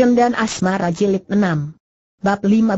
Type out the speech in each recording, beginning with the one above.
Dendam dan Asmara Jilid 6 Bab 15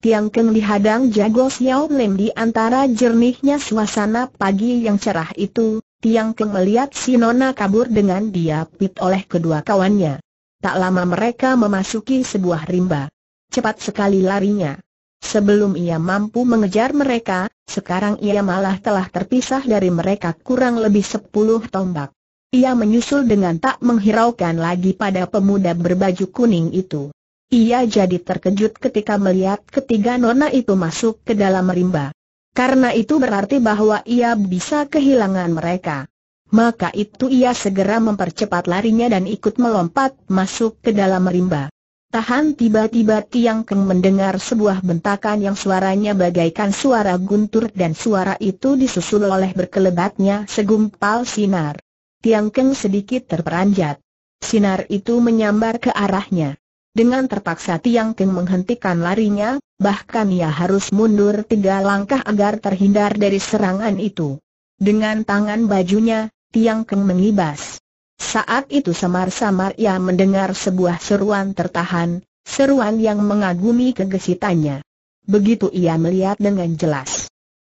Tiang Keng dihadang jago Xiao Lim di antara jernihnya suasana pagi yang cerah itu, Tiang Keng melihat si Nona kabur dengan diapit oleh kedua kawannya. Tak lama mereka memasuki sebuah rimba. Cepat sekali larinya. Sebelum ia mampu mengejar mereka, sekarang ia malah telah terpisah dari mereka kurang lebih sepuluh tombak. Ia menyusul dengan tak menghiraukan lagi pada pemuda berbaju kuning itu. Ia jadi terkejut ketika melihat ketiga nona itu masuk ke dalam rimba. Karena itu berarti bahwa ia bisa kehilangan mereka. Maka itu ia segera mempercepat larinya dan ikut melompat masuk ke dalam rimba. Tahan tiba-tiba Tiang Keng mendengar sebuah bentakan yang suaranya bagaikan suara guntur dan suara itu disusul oleh berkelebatnya segumpal sinar. Tiang Keng sedikit terperanjat. Sinar itu menyambar ke arahnya. Dengan terpaksa Tiang Keng menghentikan larinya, bahkan ia harus mundur tiga langkah agar terhindar dari serangan itu. Dengan tangan bajunya, Tiang Keng mengibas. Saat itu samar-samar ia mendengar sebuah seruan tertahan, seruan yang mengagumi kegesitannya. Begitu ia melihat dengan jelas.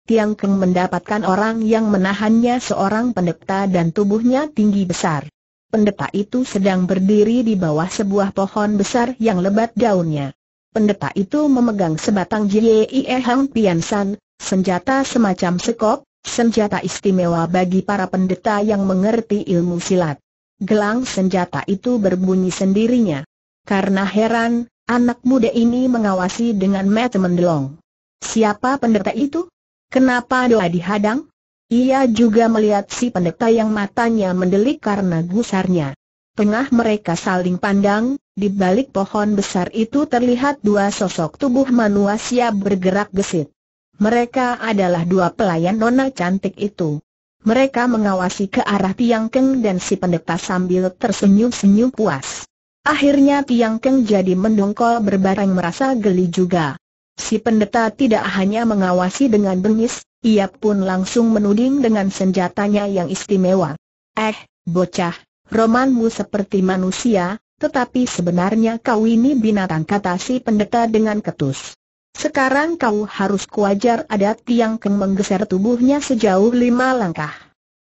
Tiang Keng mendapatkan orang yang menahannya seorang pendeta dan tubuhnya tinggi besar. Pendeta itu sedang berdiri di bawah sebuah pohon besar yang lebat daunnya. Pendeta itu memegang sebatang Jie Hang Pian San, senjata semacam sekop, senjata istimewa bagi para pendeta yang mengerti ilmu silat. Gelang senjata itu berbunyi sendirinya. Karena heran, anak muda ini mengawasi dengan mata mendelong. Siapa pendeta itu? Kenapa doa dihadang? Ia juga melihat si pendeta yang matanya mendelik karena gusarnya. Tengah mereka saling pandang, di balik pohon besar itu terlihat dua sosok tubuh manusia bergerak gesit. Mereka adalah dua pelayan nona cantik itu. Mereka mengawasi ke arah Tiang Keng dan si pendeta sambil tersenyum-senyum puas. Akhirnya Tiang Keng jadi mendongkol berbareng merasa geli juga. Si pendeta tidak hanya mengawasi dengan bengis, ia pun langsung menuding dengan senjatanya yang istimewa. Eh, bocah, romanmu seperti manusia, tetapi sebenarnya kau ini binatang kata si pendeta dengan ketus. Sekarang kau harus kuajar adat yang keng menggeser tubuhnya sejauh lima langkah.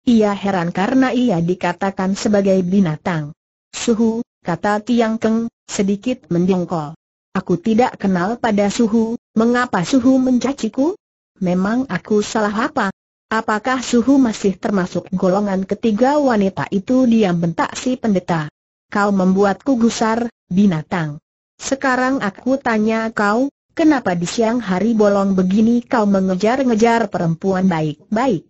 Ia heran karena ia dikatakan sebagai binatang. Suhu, kata Tiang Keng, sedikit mendongkol. Aku tidak kenal pada Suhu, mengapa Suhu mencaciku? Memang aku salah apa? Apakah Suhu masih termasuk golongan ketiga wanita itu diam bentak si pendeta? Kau membuatku gusar, binatang. Sekarang aku tanya kau, kenapa di siang hari bolong begini kau mengejar-ngejar perempuan baik-baik?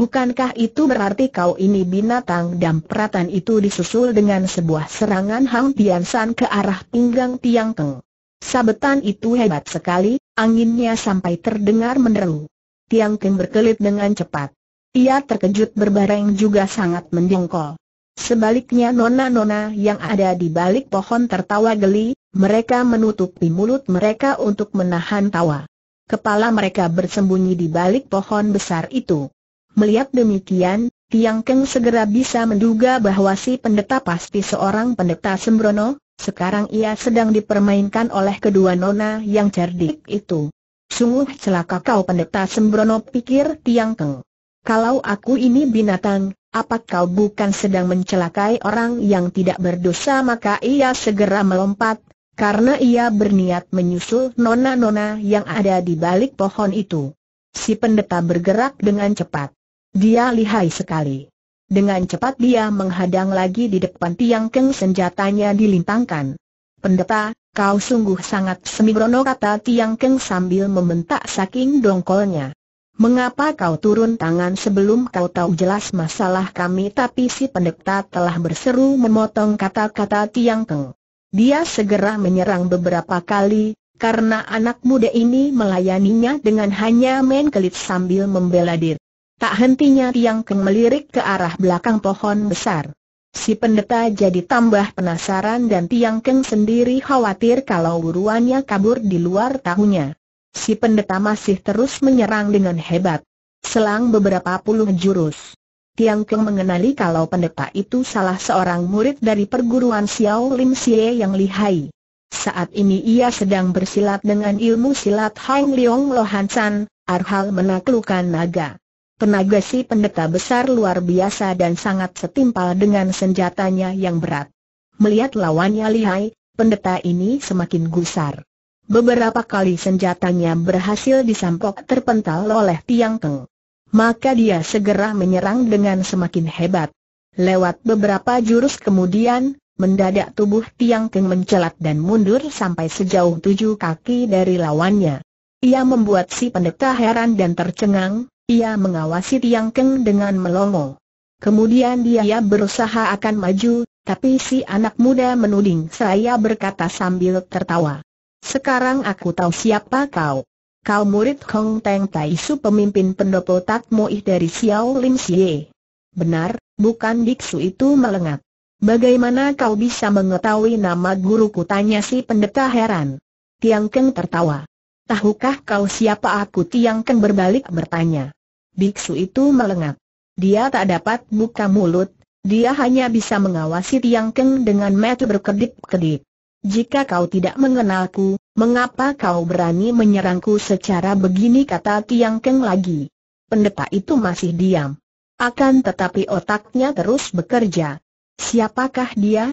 Bukankah itu berarti kau ini binatang Dan peratan itu disusul dengan sebuah serangan Hang tiansan ke arah pinggang Tiang Keng? Sabetan itu hebat sekali, anginnya sampai terdengar meneru. Tiang Keng berkelit dengan cepat. Ia terkejut berbareng juga sangat mendongkol. Sebaliknya nona-nona yang ada di balik pohon tertawa geli, mereka menutupi mulut mereka untuk menahan tawa. Kepala mereka bersembunyi di balik pohon besar itu. Melihat demikian, Tiang Keng segera bisa menduga bahwa si pendeta pasti seorang pendeta sembrono, sekarang ia sedang dipermainkan oleh kedua nona yang cerdik itu. Sungguh celaka kau pendeta sembrono pikir Tiang Keng. Kalau aku ini binatang, apa kau bukan sedang mencelakai orang yang tidak berdosa maka ia segera melompat, karena ia berniat menyusul nona-nona yang ada di balik pohon itu. Si pendeta bergerak dengan cepat. Dia lihai sekali. Dengan cepat dia menghadang lagi di depan tiang keng senjatanya dilintangkan. Pendeta, kau sungguh sangat sembrono kata tiang keng sambil membentak saking dongkolnya. Mengapa kau turun tangan sebelum kau tahu jelas masalah kami tapi si pendeta telah berseru memotong kata-kata tiang keng. Dia segera menyerang beberapa kali, karena anak muda ini melayaninya dengan hanya main kelit sambil membela diri. Tak hentinya Tiang Keng melirik ke arah belakang pohon besar. Si pendeta jadi tambah penasaran dan Tiang Keng sendiri khawatir kalau buruannya kabur di luar tahunya. Si pendeta masih terus menyerang dengan hebat. Selang beberapa puluh jurus. Tiang Keng mengenali kalau pendeta itu salah seorang murid dari perguruan Xiao Lim Xie yang lihai. Saat ini ia sedang bersilat dengan ilmu silat Hang Leong Lohansan, Arhal menaklukkan naga. Tenaga si pendeta besar luar biasa dan sangat setimpal dengan senjatanya yang berat. Melihat lawannya lihai, pendeta ini semakin gusar. Beberapa kali senjatanya berhasil disampok terpental oleh Tiang Keng. Maka dia segera menyerang dengan semakin hebat. Lewat beberapa jurus kemudian, mendadak tubuh Tiang Keng mencelat dan mundur sampai sejauh tujuh kaki dari lawannya. Ia membuat si pendeta heran dan tercengang, ia mengawasi Tiang Keng dengan melongo. Kemudian dia berusaha akan maju, tapi si anak muda menuding saya berkata sambil tertawa. Sekarang aku tahu siapa kau. Kau murid Kong Teng Tai Su pemimpin pendopo Tak Moih dari Xiao Lim Xie. Benar, bukan Diksu itu melengat. Bagaimana kau bisa mengetahui nama guruku tanya si pendeta heran. Tiang Keng tertawa. Tahukah kau siapa aku Tiang Keng berbalik bertanya biksu itu melengak. Dia tak dapat buka mulut, dia hanya bisa mengawasi Tiang Keng dengan mata berkedip-kedip. Jika kau tidak mengenalku, mengapa kau berani menyerangku secara begini kata Tiang Keng lagi. Pendeta itu masih diam. Akan tetapi otaknya terus bekerja. Siapakah dia?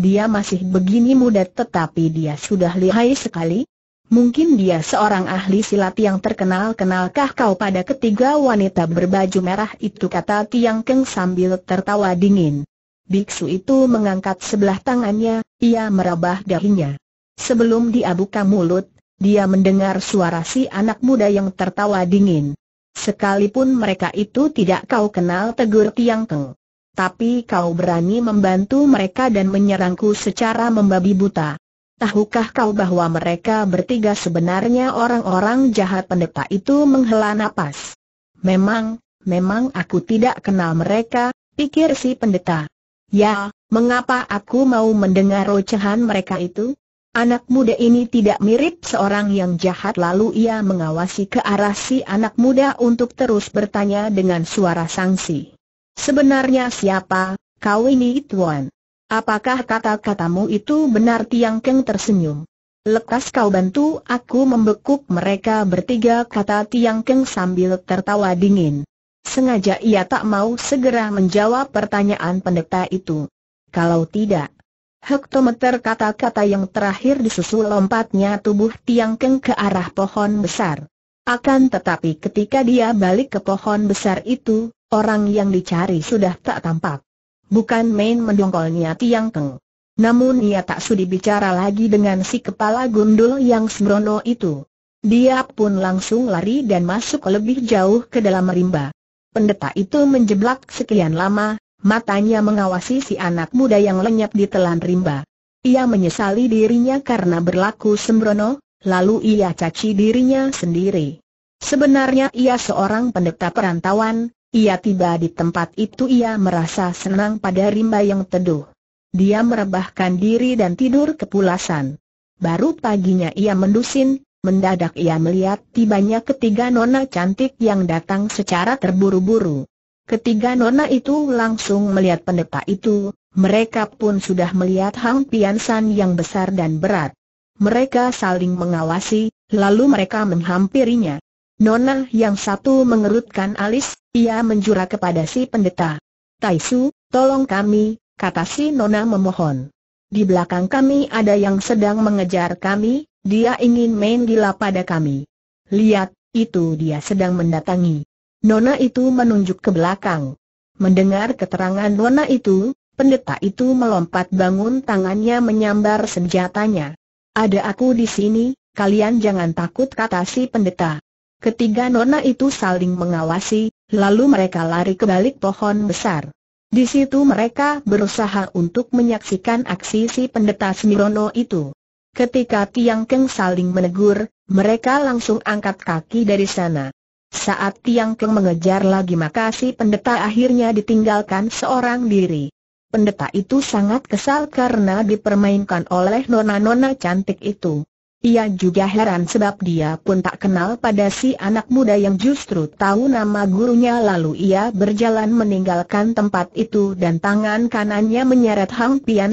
Dia masih begini muda tetapi dia sudah lihai sekali, Mungkin dia seorang ahli silat yang terkenal kenalkah kau pada ketiga wanita berbaju merah itu kata Tiang Keng sambil tertawa dingin. Biksu itu mengangkat sebelah tangannya, ia merabah dahinya. Sebelum dia buka mulut, dia mendengar suara si anak muda yang tertawa dingin. Sekalipun mereka itu tidak kau kenal tegur Tiang Keng. Tapi kau berani membantu mereka dan menyerangku secara membabi buta. Tahukah kau bahwa mereka bertiga sebenarnya orang-orang jahat pendeta itu menghela nafas. Memang, memang aku tidak kenal mereka, pikir si pendeta. Ya, mengapa aku mau mendengar rocehan mereka itu? Anak muda ini tidak mirip seorang yang jahat lalu ia mengawasi ke arah si anak muda untuk terus bertanya dengan suara sangsi. Sebenarnya siapa, kau ini tuan? Apakah kata-katamu itu benar Tiang Keng tersenyum? Lekas kau bantu aku membekuk mereka bertiga kata Tiang Keng sambil tertawa dingin. Sengaja ia tak mau segera menjawab pertanyaan pendeta itu. Kalau tidak, hektometer kata-kata yang terakhir disusul lompatnya tubuh Tiang Keng ke arah pohon besar. Akan tetapi ketika dia balik ke pohon besar itu, orang yang dicari sudah tak tampak. Bukan main mendongkolnya Tiang Keng. Namun ia tak sudi bicara lagi dengan si kepala gundul yang sembrono itu. Dia pun langsung lari dan masuk lebih jauh ke dalam rimba. Pendeta itu menjeblak sekian lama, matanya mengawasi si anak muda yang lenyap di telan rimba. Ia menyesali dirinya karena berlaku sembrono, lalu ia caci dirinya sendiri. Sebenarnya ia seorang pendeta perantauan, ia tiba di tempat itu ia merasa senang pada rimba yang teduh. Dia merebahkan diri dan tidur kepulasan. Baru paginya ia mendusin, mendadak ia melihat tibanya ketiga nona cantik yang datang secara terburu-buru. Ketiga nona itu langsung melihat pendeta itu, mereka pun sudah melihat Hang Piansan yang besar dan berat. Mereka saling mengawasi, lalu mereka menghampirinya. Nona yang satu mengerutkan alis, ia menjura kepada si pendeta. Taisu, tolong kami, kata si Nona memohon. Di belakang kami ada yang sedang mengejar kami, dia ingin main gila pada kami. Lihat, itu dia sedang mendatangi. Nona itu menunjuk ke belakang. Mendengar keterangan Nona itu, pendeta itu melompat bangun tangannya menyambar senjatanya. Ada aku di sini, kalian jangan takut kata si pendeta. Ketiga nona itu saling mengawasi, lalu mereka lari ke balik pohon besar. Di situ mereka berusaha untuk menyaksikan aksi si pendeta Smirono itu. Ketika Tiang Keng saling menegur, mereka langsung angkat kaki dari sana. Saat Tiang Keng mengejar lagi maka si pendeta akhirnya ditinggalkan seorang diri. Pendeta itu sangat kesal karena dipermainkan oleh nona-nona cantik itu. Ia juga heran sebab dia pun tak kenal pada si anak muda yang justru tahu nama gurunya lalu ia berjalan meninggalkan tempat itu dan tangan kanannya menyeret Hang Pian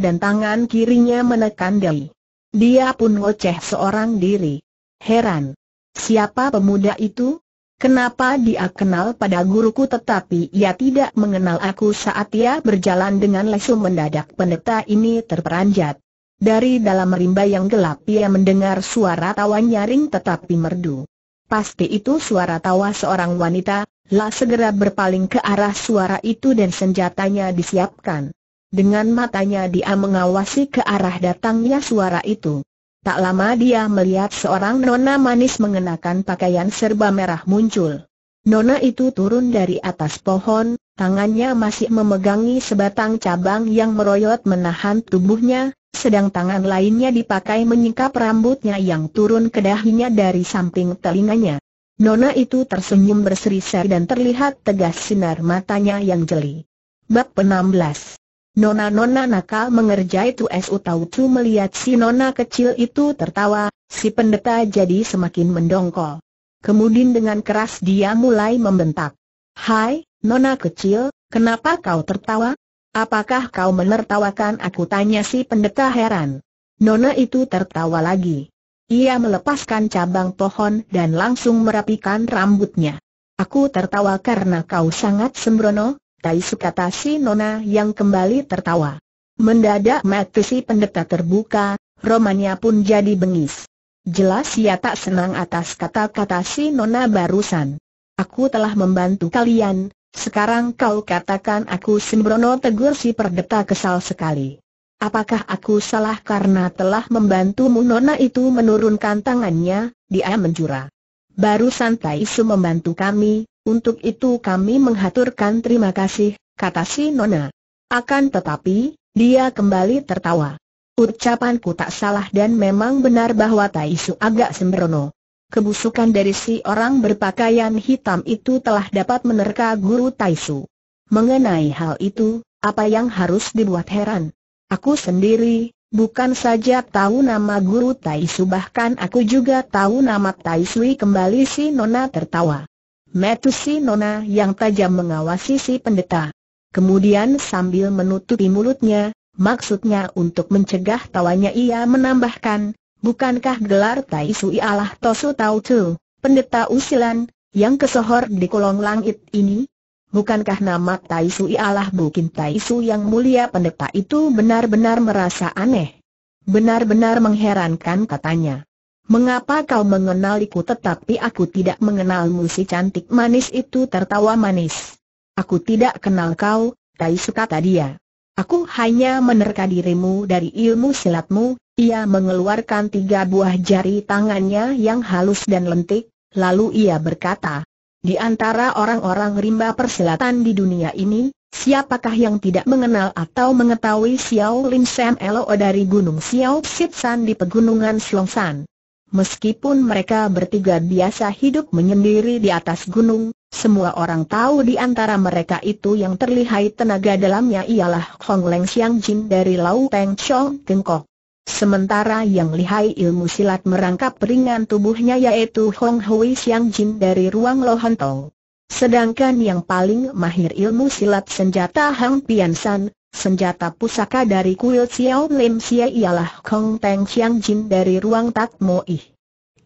dan tangan kirinya menekan Dai. Dia pun ngoceh seorang diri. Heran. Siapa pemuda itu? Kenapa dia kenal pada guruku tetapi ia tidak mengenal aku saat ia berjalan dengan lesu mendadak pendeta ini terperanjat. Dari dalam rimba yang gelap ia mendengar suara tawa nyaring tetapi merdu. Pasti itu suara tawa seorang wanita, La segera berpaling ke arah suara itu dan senjatanya disiapkan. Dengan matanya dia mengawasi ke arah datangnya suara itu. Tak lama dia melihat seorang nona manis mengenakan pakaian serba merah muncul. Nona itu turun dari atas pohon, tangannya masih memegangi sebatang cabang yang meroyot menahan tubuhnya, sedang tangan lainnya dipakai menyingkap rambutnya yang turun ke dahinya dari samping telinganya. Nona itu tersenyum berseri-seri dan terlihat tegas sinar matanya yang jeli. Bab 16 Nona-nona nakal mengerjai tu es utautu melihat si nona kecil itu tertawa, si pendeta jadi semakin mendongkol. Kemudian dengan keras dia mulai membentak. Hai, nona kecil, kenapa kau tertawa? Apakah kau menertawakan aku tanya si pendeta heran. Nona itu tertawa lagi. Ia melepaskan cabang pohon dan langsung merapikan rambutnya. Aku tertawa karena kau sangat sembrono, Taisu kata si Nona yang kembali tertawa. Mendadak mata si pendeta terbuka, romannya pun jadi bengis. Jelas ia tak senang atas kata-kata si Nona barusan. Aku telah membantu kalian, sekarang kau katakan aku sembrono tegur si perdeta kesal sekali. Apakah aku salah karena telah membantumu Nona itu menurunkan tangannya, dia menjura. Baru santai Isu membantu kami, untuk itu kami menghaturkan terima kasih, kata si Nona. Akan tetapi, dia kembali tertawa. Ucapanku tak salah dan memang benar bahwa Taisu agak sembrono kebusukan dari si orang berpakaian hitam itu telah dapat menerka Guru Taisu. Mengenai hal itu, apa yang harus dibuat heran? Aku sendiri, bukan saja tahu nama Guru Taisu bahkan aku juga tahu nama Taisui kembali si Nona tertawa. Metu si Nona yang tajam mengawasi si pendeta. Kemudian sambil menutupi mulutnya, maksudnya untuk mencegah tawanya ia menambahkan, Bukankah gelar Tai Sui Allah Tosu Tau Tu, pendeta usilan, yang kesohor di kolong langit ini? Bukankah nama Tai Sui Allah Bukin Tai Su yang mulia pendeta itu benar-benar merasa aneh? Benar-benar mengherankan katanya. Mengapa kau mengenaliku tetapi aku tidak mengenalmu si cantik manis itu tertawa manis. Aku tidak kenal kau, Tai Su kata dia. Aku hanya menerka dirimu dari ilmu silatmu, ia mengeluarkan tiga buah jari tangannya yang halus dan lentik, lalu ia berkata, Di antara orang-orang rimba persilatan di dunia ini, siapakah yang tidak mengenal atau mengetahui Xiao Lin Sam Elo dari Gunung Xiao Psitsan di Pegunungan Selongsan? Meskipun mereka bertiga biasa hidup menyendiri di atas gunung, semua orang tahu di antara mereka itu yang terlihat tenaga dalamnya ialah Hong Leng Xiang Jin dari Lau Peng Chong Kengkok. Sementara yang lihai ilmu silat merangkap ringan tubuhnya yaitu Hong Hui Xiang Jin dari ruang Lohontong. Sedangkan yang paling mahir ilmu silat senjata Hang Pian San, senjata pusaka dari kuil Xiao Lim Xie ialah Kong Teng Xiang Jin dari ruang Tak Mo Ih.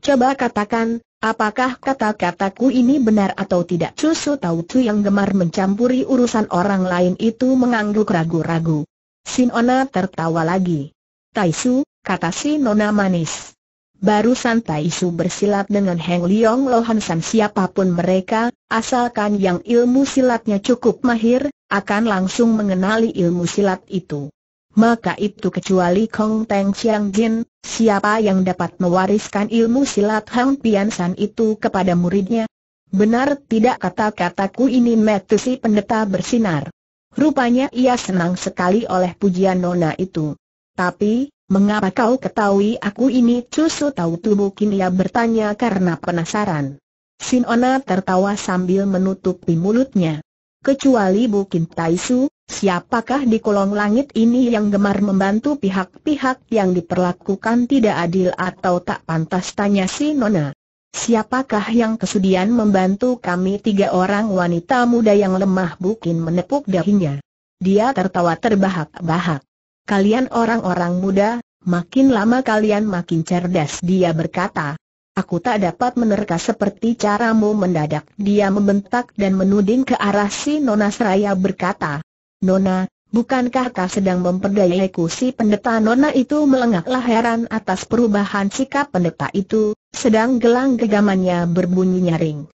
Coba katakan, apakah kata-kataku ini benar atau tidak? Cusu Tau Tu yang gemar mencampuri urusan orang lain itu mengangguk ragu-ragu. Sinona tertawa lagi. Taisu, kata si Nona Manis. Barusan Taisu bersilat dengan Heng Leong Lohan San siapapun mereka, asalkan yang ilmu silatnya cukup mahir, akan langsung mengenali ilmu silat itu. Maka itu kecuali Kong Teng Chiang Jin, siapa yang dapat mewariskan ilmu silat Hang Pian San itu kepada muridnya? Benar tidak kata-kataku ini metu pendeta bersinar. Rupanya ia senang sekali oleh pujian Nona itu. Tapi, mengapa kau ketahui aku ini? Cusu tahu tubuh ia bertanya karena penasaran. Sinona tertawa sambil menutupi mulutnya. Kecuali Bukin Taisu, siapakah di kolong langit ini yang gemar membantu pihak-pihak yang diperlakukan tidak adil atau tak pantas tanya Sinona. Siapakah yang kesudian membantu kami tiga orang wanita muda yang lemah Bukin menepuk dahinya. Dia tertawa terbahak-bahak. Kalian orang-orang muda, makin lama kalian makin cerdas dia berkata. Aku tak dapat menerka seperti caramu mendadak. Dia membentak dan menuding ke arah si Nona Seraya berkata, Nona, bukankah kau sedang memperdayaiku si pendeta Nona itu melengaklah heran atas perubahan sikap pendeta itu, sedang gelang gegamannya berbunyi nyaring.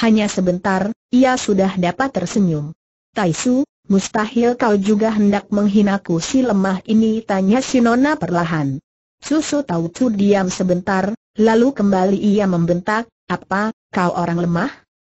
Hanya sebentar, ia sudah dapat tersenyum. Taisu, Mustahil kau juga hendak menghinaku si lemah ini tanya si Nona perlahan. Susu tahu tu diam sebentar, lalu kembali ia membentak, apa, kau orang lemah?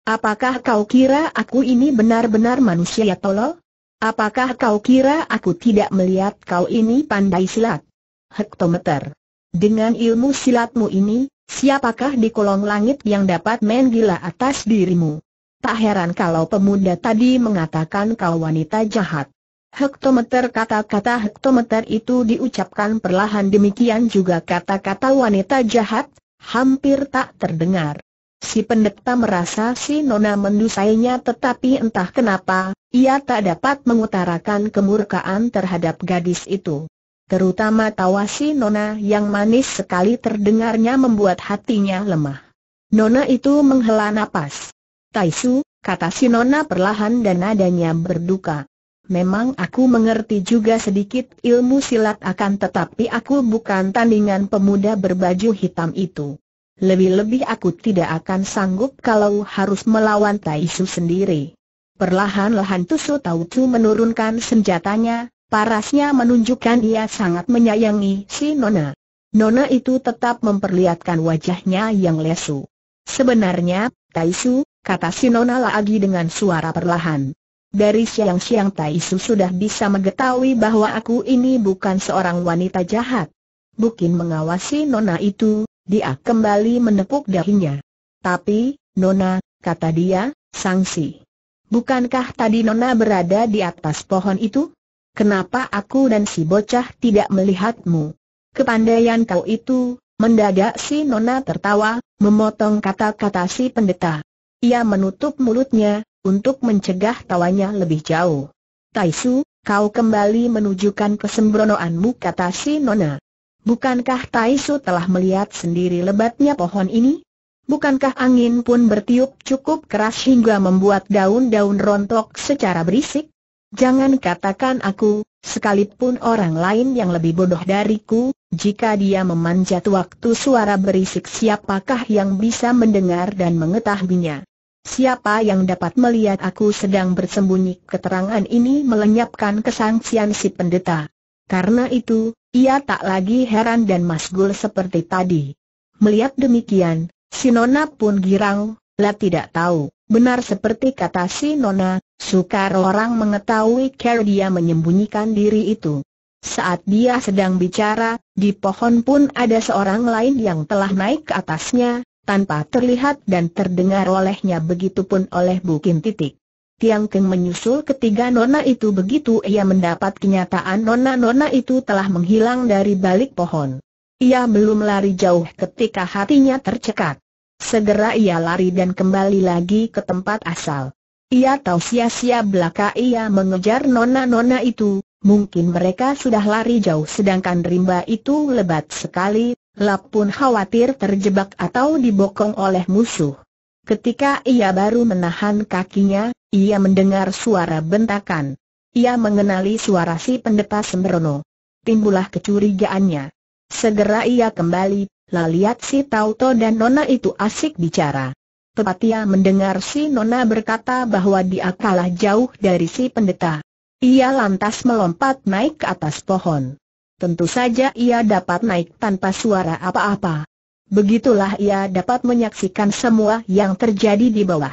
Apakah kau kira aku ini benar-benar manusia ya tolol? Apakah kau kira aku tidak melihat kau ini pandai silat? Hektometer. Dengan ilmu silatmu ini, siapakah di kolong langit yang dapat main gila atas dirimu? Tak heran kalau pemuda tadi mengatakan kau wanita jahat. Hektometer kata-kata hektometer itu diucapkan perlahan demikian juga kata-kata wanita jahat, hampir tak terdengar. Si pendeta merasa si Nona mendusainya tetapi entah kenapa, ia tak dapat mengutarakan kemurkaan terhadap gadis itu. Terutama tawa si Nona yang manis sekali terdengarnya membuat hatinya lemah. Nona itu menghela napas. Taisu, kata si Nona perlahan dan nadanya berduka. Memang aku mengerti juga sedikit ilmu silat akan tetapi aku bukan tandingan pemuda berbaju hitam itu. Lebih-lebih aku tidak akan sanggup kalau harus melawan Taisu sendiri. Perlahan-lahan Tusu Tautu menurunkan senjatanya, parasnya menunjukkan ia sangat menyayangi si Nona. Nona itu tetap memperlihatkan wajahnya yang lesu. Sebenarnya, Taisu, kata si nona lagi dengan suara perlahan. Dari siang-siang Taisu sudah bisa mengetahui bahwa aku ini bukan seorang wanita jahat. Bukin mengawasi Nona itu, dia kembali menepuk dahinya. Tapi, Nona, kata dia, sanksi. Bukankah tadi Nona berada di atas pohon itu? Kenapa aku dan si bocah tidak melihatmu? Kepandaian kau itu, mendadak si Nona tertawa, memotong kata-kata si pendeta. Ia menutup mulutnya, untuk mencegah tawanya lebih jauh. Taisu, kau kembali menunjukkan kesembronoanmu kata si Nona. Bukankah Taisu telah melihat sendiri lebatnya pohon ini? Bukankah angin pun bertiup cukup keras hingga membuat daun-daun rontok secara berisik? Jangan katakan aku, sekalipun orang lain yang lebih bodoh dariku, jika dia memanjat waktu suara berisik siapakah yang bisa mendengar dan mengetahuinya? Siapa yang dapat melihat aku sedang bersembunyi? Keterangan ini melenyapkan kesangsian si pendeta. Karena itu, ia tak lagi heran dan masgul seperti tadi. Melihat demikian, si Nona pun girang, lah tidak tahu. Benar seperti kata si Nona, sukar orang mengetahui kalau dia menyembunyikan diri itu. Saat dia sedang bicara, di pohon pun ada seorang lain yang telah naik ke atasnya, tanpa terlihat dan terdengar olehnya begitupun oleh Bukin Titik. Tiang Keng menyusul ketiga nona itu begitu ia mendapat kenyataan nona-nona itu telah menghilang dari balik pohon. Ia belum lari jauh ketika hatinya tercekat. Segera ia lari dan kembali lagi ke tempat asal. Ia tahu sia-sia belaka ia mengejar nona-nona itu, mungkin mereka sudah lari jauh sedangkan rimba itu lebat sekali, Lap pun khawatir terjebak atau dibokong oleh musuh. Ketika ia baru menahan kakinya, ia mendengar suara bentakan. Ia mengenali suara si pendeta Sembrono. Timbullah kecurigaannya. Segera ia kembali, lah lihat si Tauto dan Nona itu asik bicara. Tepat ia mendengar si Nona berkata bahwa dia kalah jauh dari si pendeta. Ia lantas melompat naik ke atas pohon tentu saja ia dapat naik tanpa suara apa-apa. Begitulah ia dapat menyaksikan semua yang terjadi di bawah.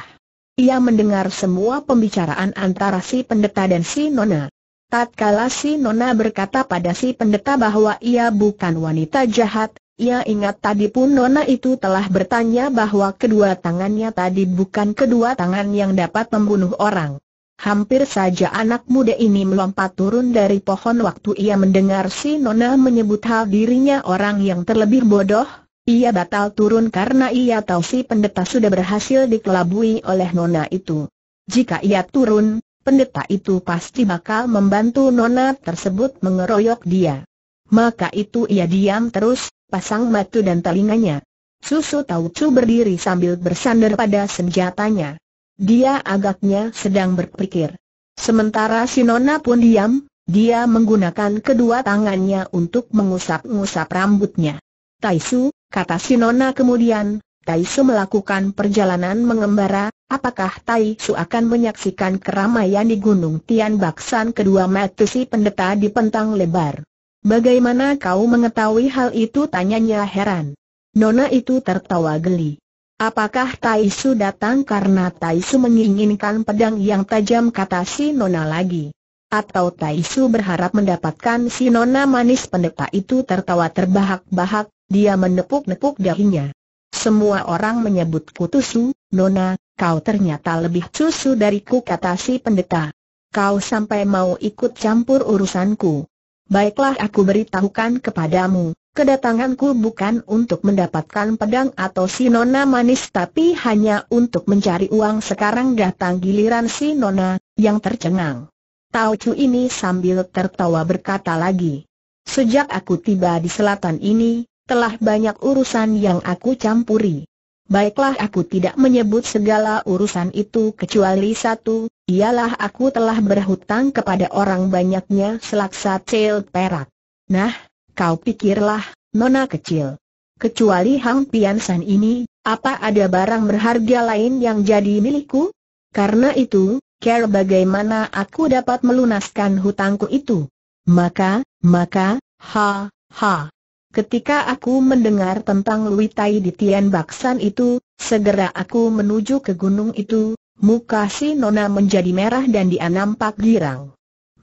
Ia mendengar semua pembicaraan antara si pendeta dan si nona. Tatkala si nona berkata pada si pendeta bahwa ia bukan wanita jahat, ia ingat tadi pun nona itu telah bertanya bahwa kedua tangannya tadi bukan kedua tangan yang dapat membunuh orang. Hampir saja anak muda ini melompat turun dari pohon waktu ia mendengar si Nona menyebut hal dirinya orang yang terlebih bodoh. Ia batal turun karena ia tahu si pendeta sudah berhasil dikelabui oleh Nona itu. Jika ia turun, pendeta itu pasti bakal membantu Nona tersebut mengeroyok dia. Maka itu ia diam terus, pasang mata dan telinganya. Susu Chu berdiri sambil bersandar pada senjatanya. Dia agaknya sedang berpikir. Sementara si Nona pun diam, dia menggunakan kedua tangannya untuk mengusap-ngusap rambutnya. Taisu, kata si Nona kemudian, Taisu melakukan perjalanan mengembara, apakah Taisu akan menyaksikan keramaian di Gunung Tian Baksan kedua mata si pendeta di pentang lebar? Bagaimana kau mengetahui hal itu tanyanya heran. Nona itu tertawa geli. Apakah Taisu datang karena Taisu menginginkan pedang yang tajam kata si Nona lagi? Atau Taisu berharap mendapatkan si Nona manis pendeta itu tertawa terbahak-bahak, dia menepuk-nepuk dahinya. Semua orang menyebutku Tusu, Nona, kau ternyata lebih susu dariku kata si pendeta. Kau sampai mau ikut campur urusanku. Baiklah aku beritahukan kepadamu, Kedatanganku bukan untuk mendapatkan pedang atau si nona manis tapi hanya untuk mencari uang sekarang datang giliran si nona, yang tercengang. Tao Chu ini sambil tertawa berkata lagi. Sejak aku tiba di selatan ini, telah banyak urusan yang aku campuri. Baiklah aku tidak menyebut segala urusan itu kecuali satu, ialah aku telah berhutang kepada orang banyaknya selaksa cel perak. Nah, Kau pikirlah, nona kecil. Kecuali Hang Pian San ini, apa ada barang berharga lain yang jadi milikku? Karena itu, care bagaimana aku dapat melunaskan hutangku itu? Maka, maka, ha, ha. Ketika aku mendengar tentang Lui Tai di Tian Baksan itu, segera aku menuju ke gunung itu, muka si Nona menjadi merah dan dia nampak girang.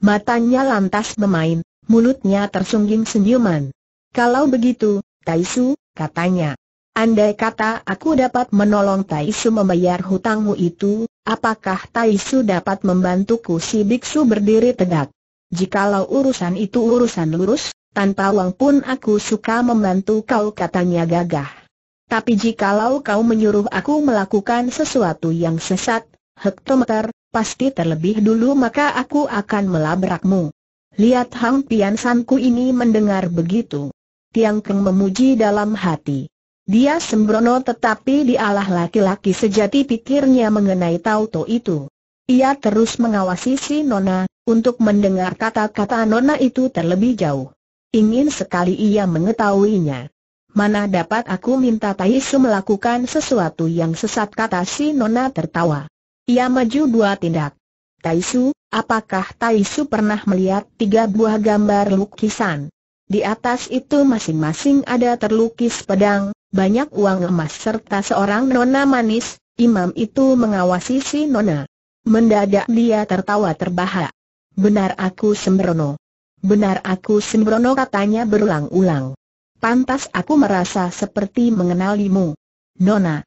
Matanya lantas bermain, mulutnya tersungging senyuman. Kalau begitu, Taisu, katanya. Andai kata aku dapat menolong Taisu membayar hutangmu itu, apakah Taisu dapat membantuku si biksu berdiri tegak? Jikalau urusan itu urusan lurus, tanpa uang pun aku suka membantu kau katanya gagah. Tapi jikalau kau menyuruh aku melakukan sesuatu yang sesat, hektometer, pasti terlebih dulu maka aku akan melabrakmu. Lihat Hang Pian Sanku ini mendengar begitu. Tiang Keng memuji dalam hati. Dia sembrono tetapi dialah laki-laki sejati pikirnya mengenai Tauto itu. Ia terus mengawasi si Nona, untuk mendengar kata-kata Nona itu terlebih jauh. Ingin sekali ia mengetahuinya. Mana dapat aku minta Tai Su melakukan sesuatu yang sesat kata si Nona tertawa. Ia maju dua tindak. Tai Su apakah Tai Su pernah melihat tiga buah gambar lukisan. Di atas itu masing-masing ada terlukis pedang, banyak uang emas serta seorang nona manis, imam itu mengawasi si nona. Mendadak dia tertawa terbahak. Benar aku sembrono. Benar aku sembrono katanya berulang-ulang. Pantas aku merasa seperti mengenalimu. Nona.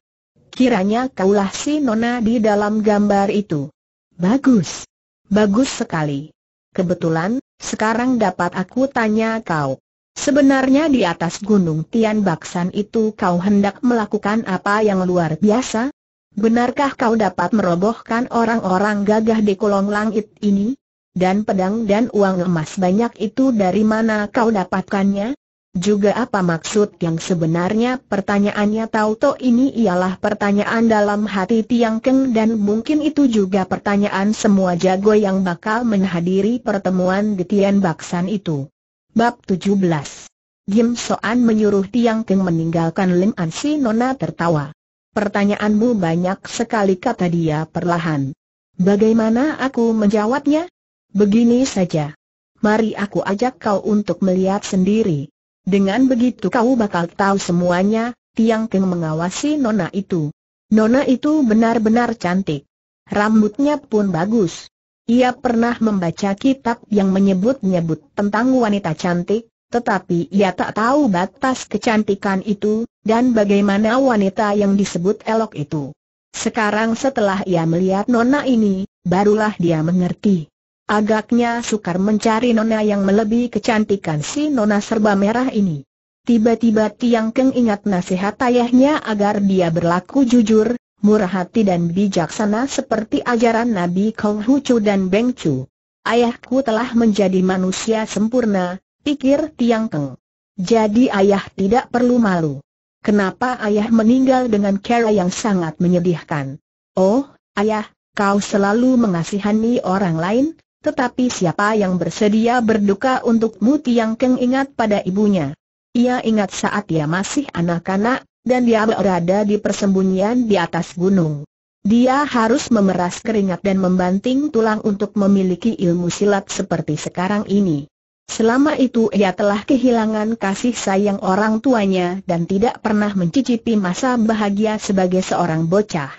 Kiranya kaulah si Nona di dalam gambar itu. Bagus. Bagus sekali. Kebetulan, sekarang dapat aku tanya kau. Sebenarnya di atas gunung Tian Baksan itu kau hendak melakukan apa yang luar biasa? Benarkah kau dapat merobohkan orang-orang gagah di kolong langit ini? Dan pedang dan uang emas banyak itu dari mana kau dapatkannya? Juga apa maksud yang sebenarnya pertanyaannya Tauto ini ialah pertanyaan dalam hati Tiang Keng dan mungkin itu juga pertanyaan semua jago yang bakal menghadiri pertemuan di Tian Baksan itu. Bab 17 Jim Soan menyuruh Tiang Keng meninggalkan Lim An si Nona tertawa. Pertanyaanmu banyak sekali kata dia perlahan. Bagaimana aku menjawabnya? Begini saja. Mari aku ajak kau untuk melihat sendiri. Dengan begitu kau bakal tahu semuanya, Tiang Keng mengawasi Nona itu. Nona itu benar-benar cantik. Rambutnya pun bagus. Ia pernah membaca kitab yang menyebut-nyebut tentang wanita cantik, tetapi ia tak tahu batas kecantikan itu, dan bagaimana wanita yang disebut elok itu. Sekarang setelah ia melihat Nona ini, barulah dia mengerti. Agaknya sukar mencari nona yang melebihi kecantikan si nona serba merah ini. Tiba-tiba Tiang Keng ingat nasihat ayahnya agar dia berlaku jujur, murah hati dan bijaksana seperti ajaran Nabi Kong Chu dan Beng Chu. Ayahku telah menjadi manusia sempurna, pikir Tiang Keng. Jadi ayah tidak perlu malu. Kenapa ayah meninggal dengan cara yang sangat menyedihkan? Oh, ayah, kau selalu mengasihani orang lain, tetapi siapa yang bersedia berduka untukmu yang Keng ingat pada ibunya. Ia ingat saat ia masih anak-anak, dan dia berada di persembunyian di atas gunung. Dia harus memeras keringat dan membanting tulang untuk memiliki ilmu silat seperti sekarang ini. Selama itu ia telah kehilangan kasih sayang orang tuanya dan tidak pernah mencicipi masa bahagia sebagai seorang bocah.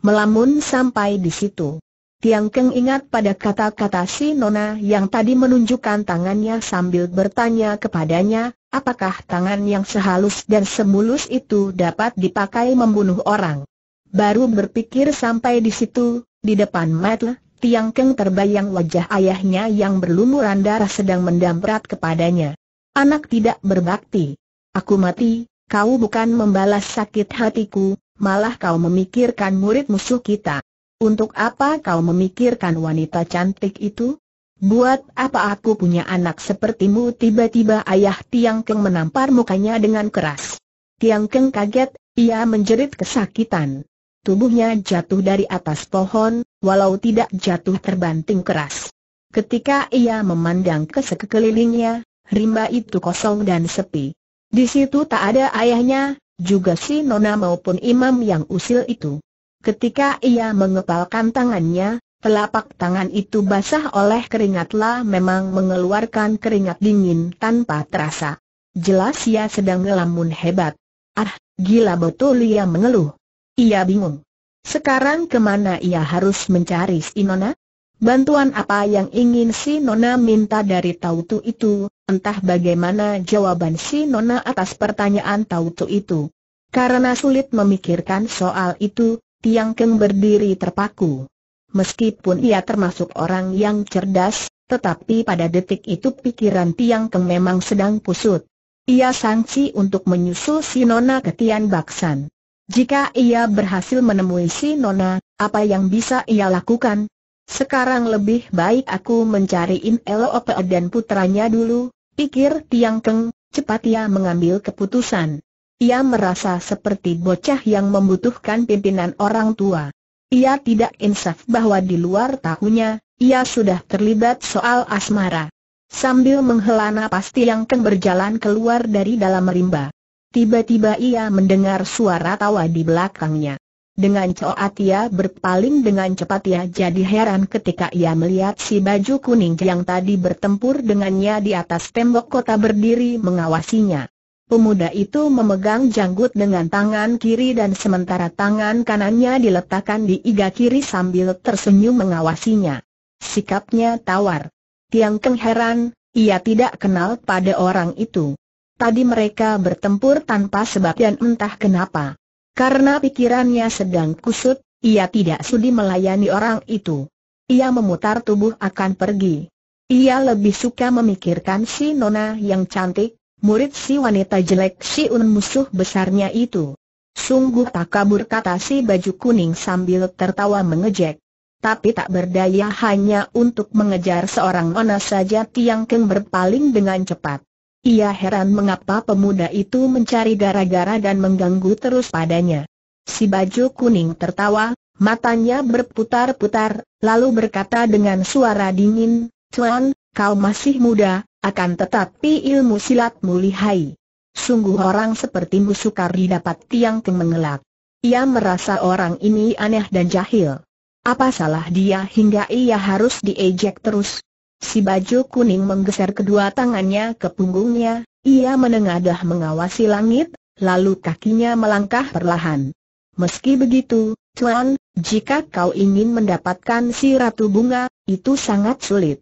Melamun sampai di situ. Tiang Keng ingat pada kata-kata si Nona yang tadi menunjukkan tangannya sambil bertanya kepadanya, apakah tangan yang sehalus dan semulus itu dapat dipakai membunuh orang. Baru berpikir sampai di situ, di depan Matle, Tiang Keng terbayang wajah ayahnya yang berlumuran darah sedang mendamprat kepadanya. Anak tidak berbakti. Aku mati, kau bukan membalas sakit hatiku, malah kau memikirkan murid musuh kita. Untuk apa kau memikirkan wanita cantik itu? Buat apa aku punya anak sepertimu tiba-tiba ayah Tiang Keng menampar mukanya dengan keras. Tiang Keng kaget, ia menjerit kesakitan. Tubuhnya jatuh dari atas pohon, walau tidak jatuh terbanting keras. Ketika ia memandang ke sekelilingnya, rimba itu kosong dan sepi. Di situ tak ada ayahnya, juga si Nona maupun imam yang usil itu. Ketika ia mengepalkan tangannya, telapak tangan itu basah oleh keringatlah memang mengeluarkan keringat dingin tanpa terasa. Jelas ia sedang ngelamun hebat. Ah, gila betul ia mengeluh. Ia bingung. Sekarang kemana ia harus mencari si Nona? Bantuan apa yang ingin si Nona minta dari Tautu itu, entah bagaimana jawaban si Nona atas pertanyaan Tautu itu. Karena sulit memikirkan soal itu, Tiang Keng berdiri terpaku. Meskipun ia termasuk orang yang cerdas, tetapi pada detik itu pikiran Tiang Keng memang sedang pusut. Ia sangsi untuk menyusul si Nona ke Tian Baksan. Jika ia berhasil menemui si Nona, apa yang bisa ia lakukan? Sekarang lebih baik aku mencariin Lope dan putranya dulu, pikir Tiang Keng, cepat ia mengambil keputusan. Ia merasa seperti bocah yang membutuhkan pimpinan orang tua. Ia tidak insaf bahwa di luar tahunya, ia sudah terlibat soal asmara. Sambil menghela napas Tiang Keng berjalan keluar dari dalam rimba. Tiba-tiba ia mendengar suara tawa di belakangnya. Dengan coat ia berpaling dengan cepat ia jadi heran ketika ia melihat si baju kuning yang tadi bertempur dengannya di atas tembok kota berdiri mengawasinya. Pemuda itu memegang janggut dengan tangan kiri dan sementara tangan kanannya diletakkan di iga kiri sambil tersenyum mengawasinya. Sikapnya tawar. Tiang Keng heran, ia tidak kenal pada orang itu. Tadi mereka bertempur tanpa sebab dan entah kenapa. Karena pikirannya sedang kusut, ia tidak sudi melayani orang itu. Ia memutar tubuh akan pergi. Ia lebih suka memikirkan si Nona yang cantik, Murid si wanita jelek si Un musuh besarnya itu. Sungguh tak kabur kata si baju kuning sambil tertawa mengejek. Tapi tak berdaya hanya untuk mengejar seorang nona saja Tiang Keng berpaling dengan cepat. Ia heran mengapa pemuda itu mencari gara-gara dan mengganggu terus padanya. Si baju kuning tertawa, matanya berputar-putar, lalu berkata dengan suara dingin, Tuan, kau masih muda, akan tetapi ilmu silat mulihai. Sungguh orang sepertimu sukar didapat tiang kengelak. Ia merasa orang ini aneh dan jahil. Apa salah dia hingga ia harus diejek terus? Si baju kuning menggeser kedua tangannya ke punggungnya, ia menengadah mengawasi langit, lalu kakinya melangkah perlahan. Meski begitu, Tuan, jika kau ingin mendapatkan si ratu bunga, itu sangat sulit.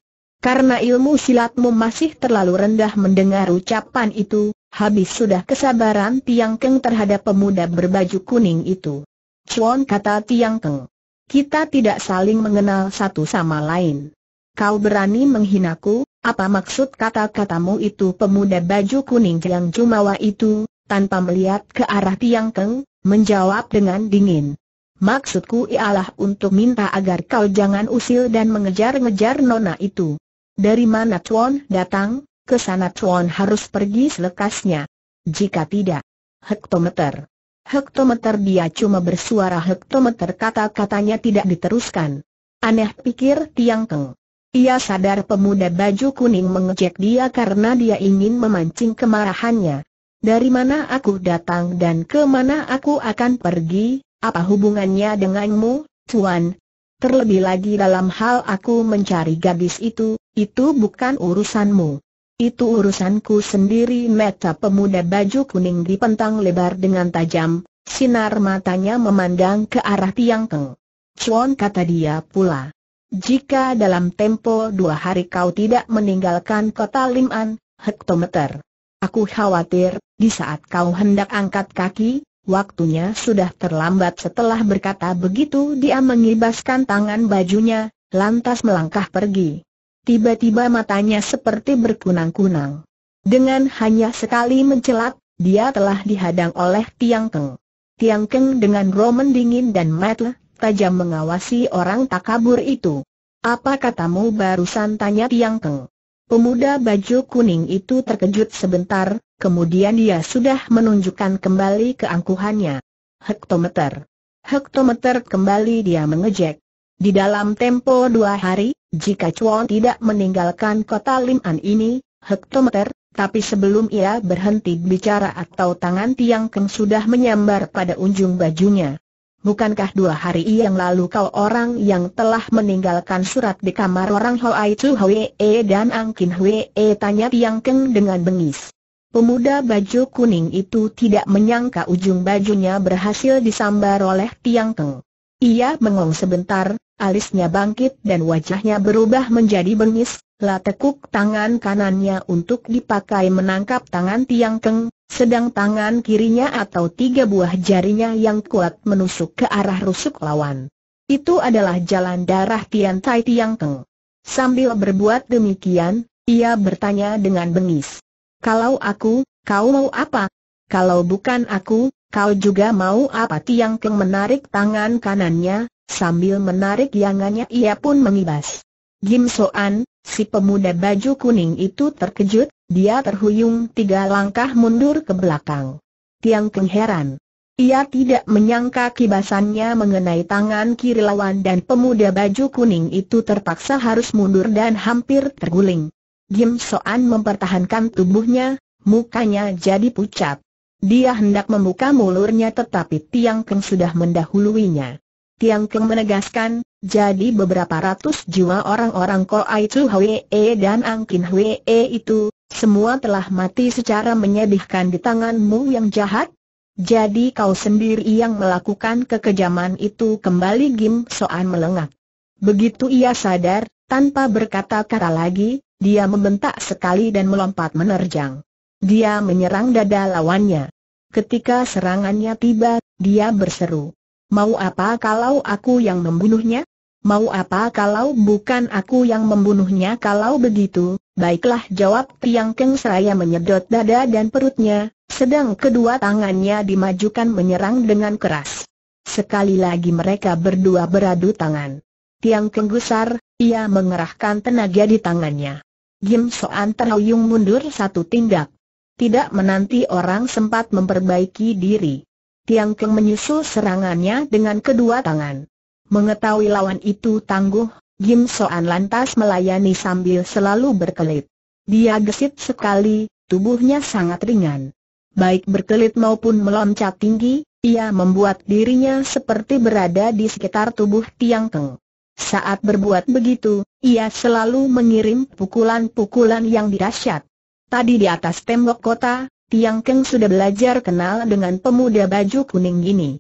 Karena ilmu silatmu masih terlalu rendah mendengar ucapan itu, habis sudah kesabaran Tiang Keng terhadap pemuda berbaju kuning itu. Cuan kata Tiang Keng. Kita tidak saling mengenal satu sama lain. Kau berani menghinaku, apa maksud kata-katamu itu pemuda baju kuning yang jumawa itu, tanpa melihat ke arah Tiang Keng, menjawab dengan dingin. Maksudku ialah untuk minta agar kau jangan usil dan mengejar-ngejar nona itu. Dari mana Chuan datang, ke sana Chuan harus pergi selekasnya. Jika tidak, hektometer. Hektometer dia cuma bersuara hektometer kata-katanya tidak diteruskan. Aneh pikir Tiang Keng. Ia sadar pemuda baju kuning mengejek dia karena dia ingin memancing kemarahannya. Dari mana aku datang dan ke mana aku akan pergi, apa hubungannya denganmu, Tuan? Terlebih lagi dalam hal aku mencari gadis itu, itu bukan urusanmu. Itu urusanku sendiri Meta pemuda baju kuning dipentang lebar dengan tajam, sinar matanya memandang ke arah Tiang Keng. Cuan kata dia pula. Jika dalam tempo dua hari kau tidak meninggalkan kota Liman, hektometer. Aku khawatir, di saat kau hendak angkat kaki, Waktunya sudah terlambat setelah berkata begitu dia mengibaskan tangan bajunya, lantas melangkah pergi. Tiba-tiba matanya seperti berkunang-kunang. Dengan hanya sekali mencelat, dia telah dihadang oleh Tiang Keng. Tiang Keng dengan roman dingin dan metal, tajam mengawasi orang takabur itu. Apa katamu barusan tanya Tiang Keng? Pemuda baju kuning itu terkejut sebentar, Kemudian dia sudah menunjukkan kembali keangkuhannya. Hektometer. Hektometer kembali dia mengejek. Di dalam tempo dua hari, jika Chuan tidak meninggalkan kota Liman ini, hektometer, tapi sebelum ia berhenti bicara atau tangan Tiang Keng sudah menyambar pada unjung bajunya. Bukankah dua hari yang lalu kau orang yang telah meninggalkan surat di kamar orang Hoai Chu Hwee dan Angkin Hwee tanya Tiang Keng dengan bengis. Pemuda baju kuning itu tidak menyangka ujung bajunya berhasil disambar oleh tiang keng. Ia mengong sebentar, alisnya bangkit dan wajahnya berubah menjadi bengis, lah tekuk tangan kanannya untuk dipakai menangkap tangan tiang keng, sedang tangan kirinya atau tiga buah jarinya yang kuat menusuk ke arah rusuk lawan. Itu adalah jalan darah Tian Tai Tiang Keng. Sambil berbuat demikian, ia bertanya dengan bengis. Kalau aku, kau mau apa? Kalau bukan aku, kau juga mau apa? Tiang Keng menarik tangan kanannya, sambil menarik yangannya ia pun mengibas. Gim Soan, si pemuda baju kuning itu terkejut, dia terhuyung tiga langkah mundur ke belakang. Tiang Keng heran. Ia tidak menyangka kibasannya mengenai tangan kiri lawan dan pemuda baju kuning itu terpaksa harus mundur dan hampir terguling. Gim Soan mempertahankan tubuhnya, mukanya jadi pucat. Dia hendak membuka mulurnya tetapi Tiang Keng sudah mendahuluinya. Tiang Keng menegaskan, jadi beberapa ratus jiwa orang-orang Ko Ai Chu Hwee dan Ang Angkin Hwee itu, semua telah mati secara menyedihkan di tanganmu yang jahat? Jadi kau sendiri yang melakukan kekejaman itu kembali Gim Soan melengak. Begitu ia sadar, tanpa berkata-kata lagi, dia membentak sekali dan melompat menerjang. Dia menyerang dada lawannya. Ketika serangannya tiba, dia berseru. Mau apa kalau aku yang membunuhnya? Mau apa kalau bukan aku yang membunuhnya kalau begitu? Baiklah jawab Tiang Keng seraya menyedot dada dan perutnya, sedang kedua tangannya dimajukan menyerang dengan keras. Sekali lagi mereka berdua beradu tangan. Tiang Keng gusar, ia mengerahkan tenaga di tangannya. Jim Soan terhuyung mundur satu tindak. Tidak menanti orang sempat memperbaiki diri. Tiang Keng menyusul serangannya dengan kedua tangan. Mengetahui lawan itu tangguh, Jim Soan lantas melayani sambil selalu berkelit. Dia gesit sekali, tubuhnya sangat ringan. Baik berkelit maupun meloncat tinggi, ia membuat dirinya seperti berada di sekitar tubuh Tiang Keng. Saat berbuat begitu, ia selalu mengirim pukulan-pukulan yang dirasyat. Tadi di atas tembok kota, Tiang Keng sudah belajar kenal dengan pemuda baju kuning ini.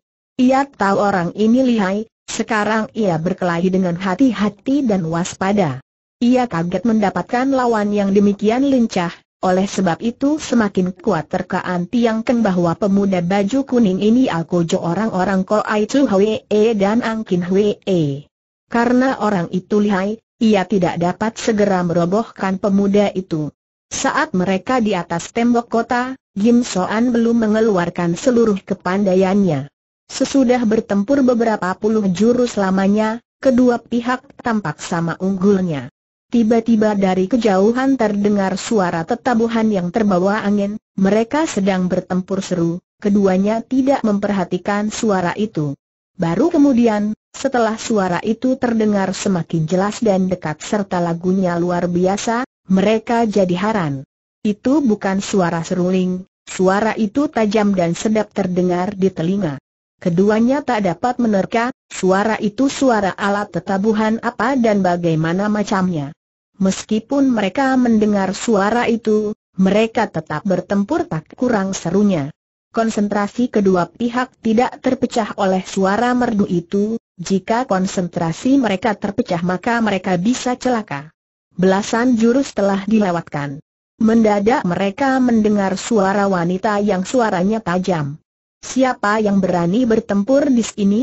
Ia tahu orang ini lihai, sekarang ia berkelahi dengan hati-hati dan waspada. Ia kaget mendapatkan lawan yang demikian lincah, oleh sebab itu semakin kuat terkaan Tiang Keng bahwa pemuda baju kuning ini alkojo orang-orang Ai Chu Hwee dan Ang Angkin Hwee. Karena orang itu lihai, ia tidak dapat segera merobohkan pemuda itu. Saat mereka di atas tembok kota, Jim Soan belum mengeluarkan seluruh kepandaiannya. Sesudah bertempur beberapa puluh jurus lamanya, kedua pihak tampak sama unggulnya. Tiba-tiba dari kejauhan terdengar suara tetabuhan yang terbawa angin, mereka sedang bertempur seru, keduanya tidak memperhatikan suara itu. Baru kemudian, setelah suara itu terdengar semakin jelas dan dekat serta lagunya luar biasa, mereka jadi heran. Itu bukan suara seruling, suara itu tajam dan sedap terdengar di telinga. Keduanya tak dapat menerka, suara itu suara alat tetabuhan apa dan bagaimana macamnya. Meskipun mereka mendengar suara itu, mereka tetap bertempur tak kurang serunya konsentrasi kedua pihak tidak terpecah oleh suara merdu itu, jika konsentrasi mereka terpecah maka mereka bisa celaka. Belasan jurus telah dilewatkan. Mendadak mereka mendengar suara wanita yang suaranya tajam. Siapa yang berani bertempur di sini?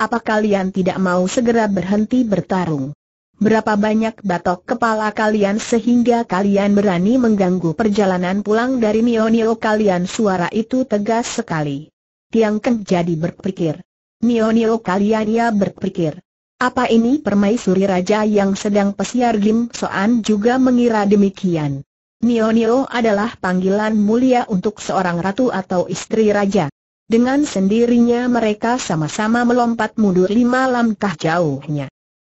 Apa kalian tidak mau segera berhenti bertarung? Berapa banyak batok kepala kalian sehingga kalian berani mengganggu perjalanan pulang dari Nio-Nio kalian suara itu tegas sekali. Tiang Keng jadi berpikir. Nio-Nio kalian ya berpikir. Apa ini permaisuri raja yang sedang pesiar Lim Soan juga mengira demikian. Nio-Nio adalah panggilan mulia untuk seorang ratu atau istri raja. Dengan sendirinya mereka sama-sama melompat mundur lima langkah jauhnya.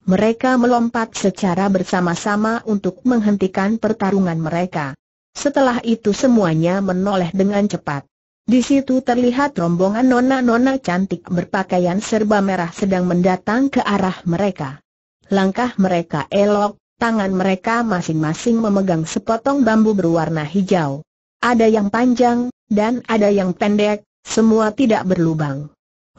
Mereka melompat secara bersama-sama untuk menghentikan pertarungan mereka. Setelah itu semuanya menoleh dengan cepat. Di situ terlihat rombongan nona-nona cantik berpakaian serba merah sedang mendatang ke arah mereka. Langkah mereka elok, tangan mereka masing-masing memegang sepotong bambu berwarna hijau. Ada yang panjang, dan ada yang pendek, semua tidak berlubang.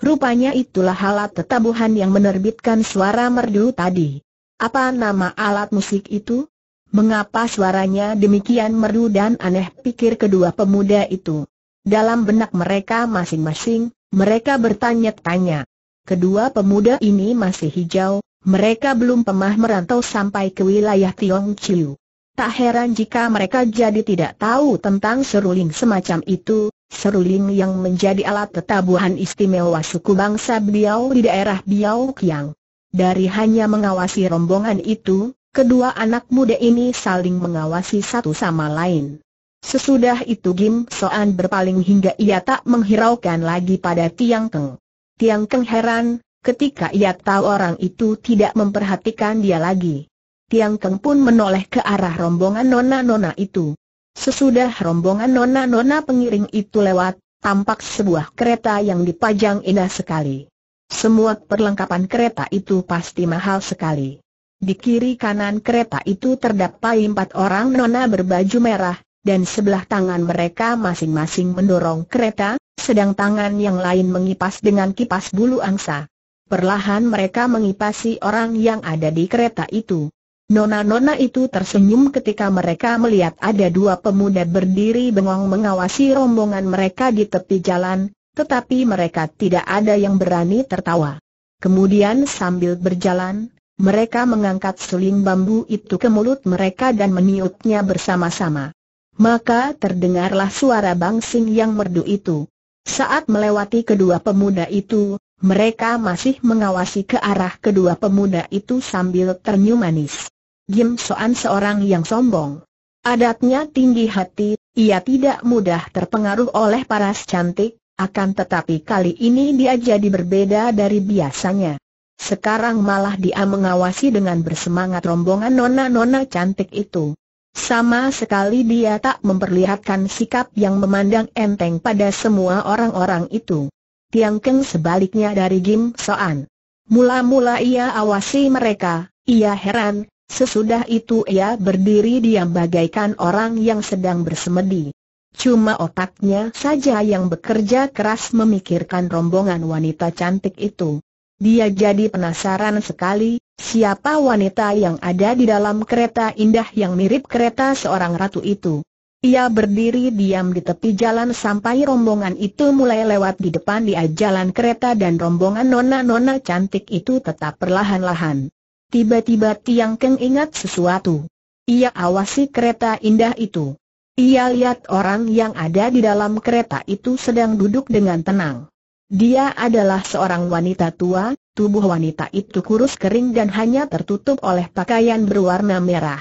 Rupanya itulah alat tetabuhan yang menerbitkan suara merdu tadi. Apa nama alat musik itu? Mengapa suaranya demikian merdu dan aneh pikir kedua pemuda itu? Dalam benak mereka masing-masing, mereka bertanya-tanya. Kedua pemuda ini masih hijau, mereka belum pemah merantau sampai ke wilayah Tiong Chiu. Tak heran jika mereka jadi tidak tahu tentang seruling semacam itu, seruling yang menjadi alat tetabuhan istimewa suku bangsa Biau di daerah Biau Kiang. Dari hanya mengawasi rombongan itu, kedua anak muda ini saling mengawasi satu sama lain. Sesudah itu Gim Soan berpaling hingga ia tak menghiraukan lagi pada Tiang Keng. Tiang Keng heran, ketika ia tahu orang itu tidak memperhatikan dia lagi. Tiang Keng pun menoleh ke arah rombongan nona-nona itu. Sesudah rombongan nona-nona pengiring itu lewat, tampak sebuah kereta yang dipajang indah sekali. Semua perlengkapan kereta itu pasti mahal sekali. Di kiri kanan kereta itu terdapat empat orang nona berbaju merah, dan sebelah tangan mereka masing-masing mendorong kereta, sedang tangan yang lain mengipas dengan kipas bulu angsa. Perlahan mereka mengipasi orang yang ada di kereta itu. Nona-nona itu tersenyum ketika mereka melihat ada dua pemuda berdiri bengong mengawasi rombongan mereka di tepi jalan, tetapi mereka tidak ada yang berani tertawa. Kemudian sambil berjalan, mereka mengangkat suling bambu itu ke mulut mereka dan meniupnya bersama-sama. Maka terdengarlah suara bangsing yang merdu itu. Saat melewati kedua pemuda itu, mereka masih mengawasi ke arah kedua pemuda itu sambil ternyum manis. Jim Soan seorang yang sombong. Adatnya tinggi hati, ia tidak mudah terpengaruh oleh paras cantik, akan tetapi kali ini dia jadi berbeda dari biasanya. Sekarang malah dia mengawasi dengan bersemangat rombongan nona-nona cantik itu. Sama sekali dia tak memperlihatkan sikap yang memandang enteng pada semua orang-orang itu. Tiang Keng sebaliknya dari Jim Soan. Mula-mula ia awasi mereka, ia heran, Sesudah itu ia berdiri diam bagaikan orang yang sedang bersemedi. Cuma otaknya saja yang bekerja keras memikirkan rombongan wanita cantik itu. Dia jadi penasaran sekali, siapa wanita yang ada di dalam kereta indah yang mirip kereta seorang ratu itu. Ia berdiri diam di tepi jalan sampai rombongan itu mulai lewat di depan dia jalan kereta dan rombongan nona-nona cantik itu tetap perlahan-lahan. Tiba-tiba Tiang Keng ingat sesuatu. Ia awasi kereta indah itu. Ia lihat orang yang ada di dalam kereta itu sedang duduk dengan tenang. Dia adalah seorang wanita tua, tubuh wanita itu kurus kering dan hanya tertutup oleh pakaian berwarna merah.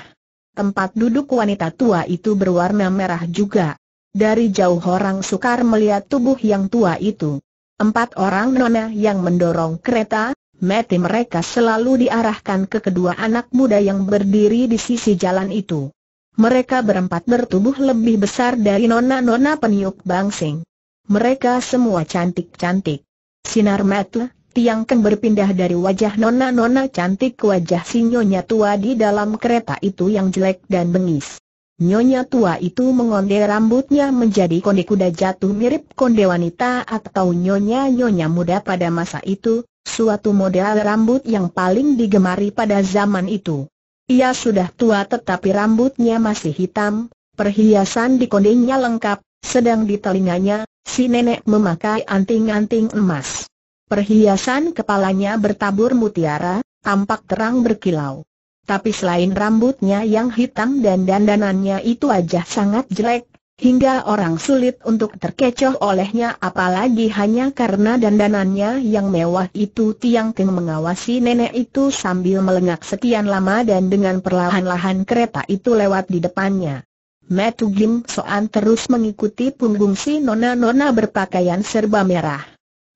Tempat duduk wanita tua itu berwarna merah juga. Dari jauh orang sukar melihat tubuh yang tua itu. Empat orang nona yang mendorong kereta, mati mereka selalu diarahkan ke kedua anak muda yang berdiri di sisi jalan itu. Mereka berempat bertubuh lebih besar dari nona-nona peniup bangsing. Mereka semua cantik-cantik. Sinar mata, tiang berpindah dari wajah nona-nona cantik ke wajah si nyonya tua di dalam kereta itu yang jelek dan bengis. Nyonya tua itu mengonde rambutnya menjadi konde kuda jatuh mirip konde wanita atau nyonya-nyonya muda pada masa itu, suatu model rambut yang paling digemari pada zaman itu. Ia sudah tua tetapi rambutnya masih hitam, perhiasan di kondenya lengkap, sedang di telinganya, si nenek memakai anting-anting emas. Perhiasan kepalanya bertabur mutiara, tampak terang berkilau. Tapi selain rambutnya yang hitam dan dandanannya itu wajah sangat jelek, hingga orang sulit untuk terkecoh olehnya apalagi hanya karena dandanannya yang mewah itu Tiang Teng mengawasi nenek itu sambil melengak sekian lama dan dengan perlahan-lahan kereta itu lewat di depannya. Metu Gim Soan terus mengikuti punggung si nona-nona berpakaian serba merah.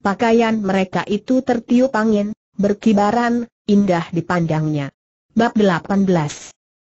Pakaian mereka itu tertiup angin, berkibaran, indah dipandangnya. Bab 18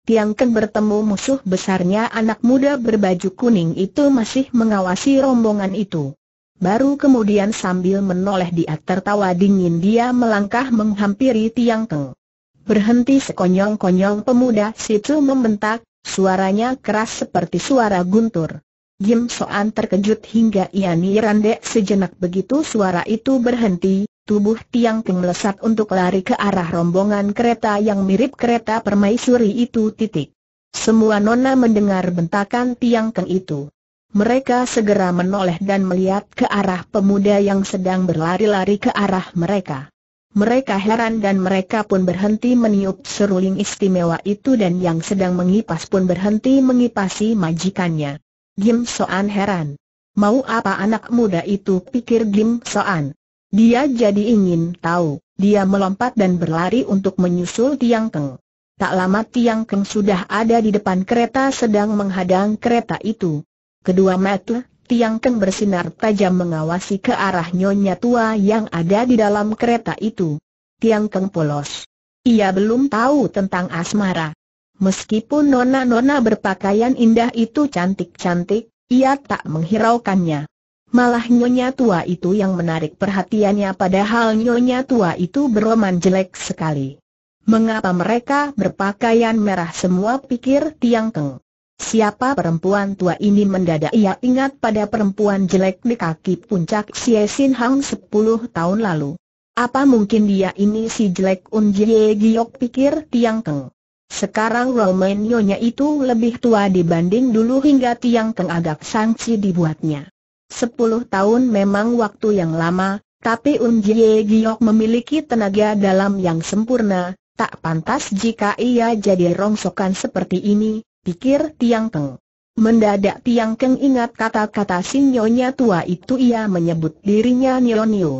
Tiang Ken bertemu musuh besarnya anak muda berbaju kuning itu masih mengawasi rombongan itu. Baru kemudian sambil menoleh dia tertawa dingin dia melangkah menghampiri Tiang Keng. Berhenti sekonyong-konyong pemuda situ membentak, suaranya keras seperti suara guntur. Jim Soan terkejut hingga ia nirandek sejenak begitu suara itu berhenti, tubuh Tiang Keng melesat untuk lari ke arah rombongan kereta yang mirip kereta permaisuri itu titik. Semua nona mendengar bentakan Tiang Keng itu. Mereka segera menoleh dan melihat ke arah pemuda yang sedang berlari-lari ke arah mereka. Mereka heran dan mereka pun berhenti meniup seruling istimewa itu dan yang sedang mengipas pun berhenti mengipasi majikannya. Gim Soan heran. Mau apa anak muda itu pikir Gim Soan? Dia jadi ingin tahu, dia melompat dan berlari untuk menyusul Tiang Keng. Tak lama Tiang Keng sudah ada di depan kereta sedang menghadang kereta itu. Kedua mata Tiang Keng bersinar tajam mengawasi ke arah nyonya tua yang ada di dalam kereta itu. Tiang Keng polos. Ia belum tahu tentang asmara. Meskipun nona-nona berpakaian indah itu cantik-cantik, ia tak menghiraukannya. Malah nyonya tua itu yang menarik perhatiannya padahal nyonya tua itu beroman jelek sekali. Mengapa mereka berpakaian merah semua pikir Tiang Keng. Siapa perempuan tua ini mendadak ia ingat pada perempuan jelek di kaki puncak Xie Sin Hang 10 tahun lalu. Apa mungkin dia ini si jelek Unjie Giok pikir Tiang Keng. Sekarang Roman nyonya itu lebih tua dibanding dulu hingga Tiang Keng agak sangsi dibuatnya. Sepuluh tahun memang waktu yang lama, tapi Un Jie Giok memiliki tenaga dalam yang sempurna, tak pantas jika ia jadi rongsokan seperti ini, pikir Tiang Teng. Mendadak Tiang Teng ingat kata-kata sinyonya tua itu ia menyebut dirinya Nio Nio.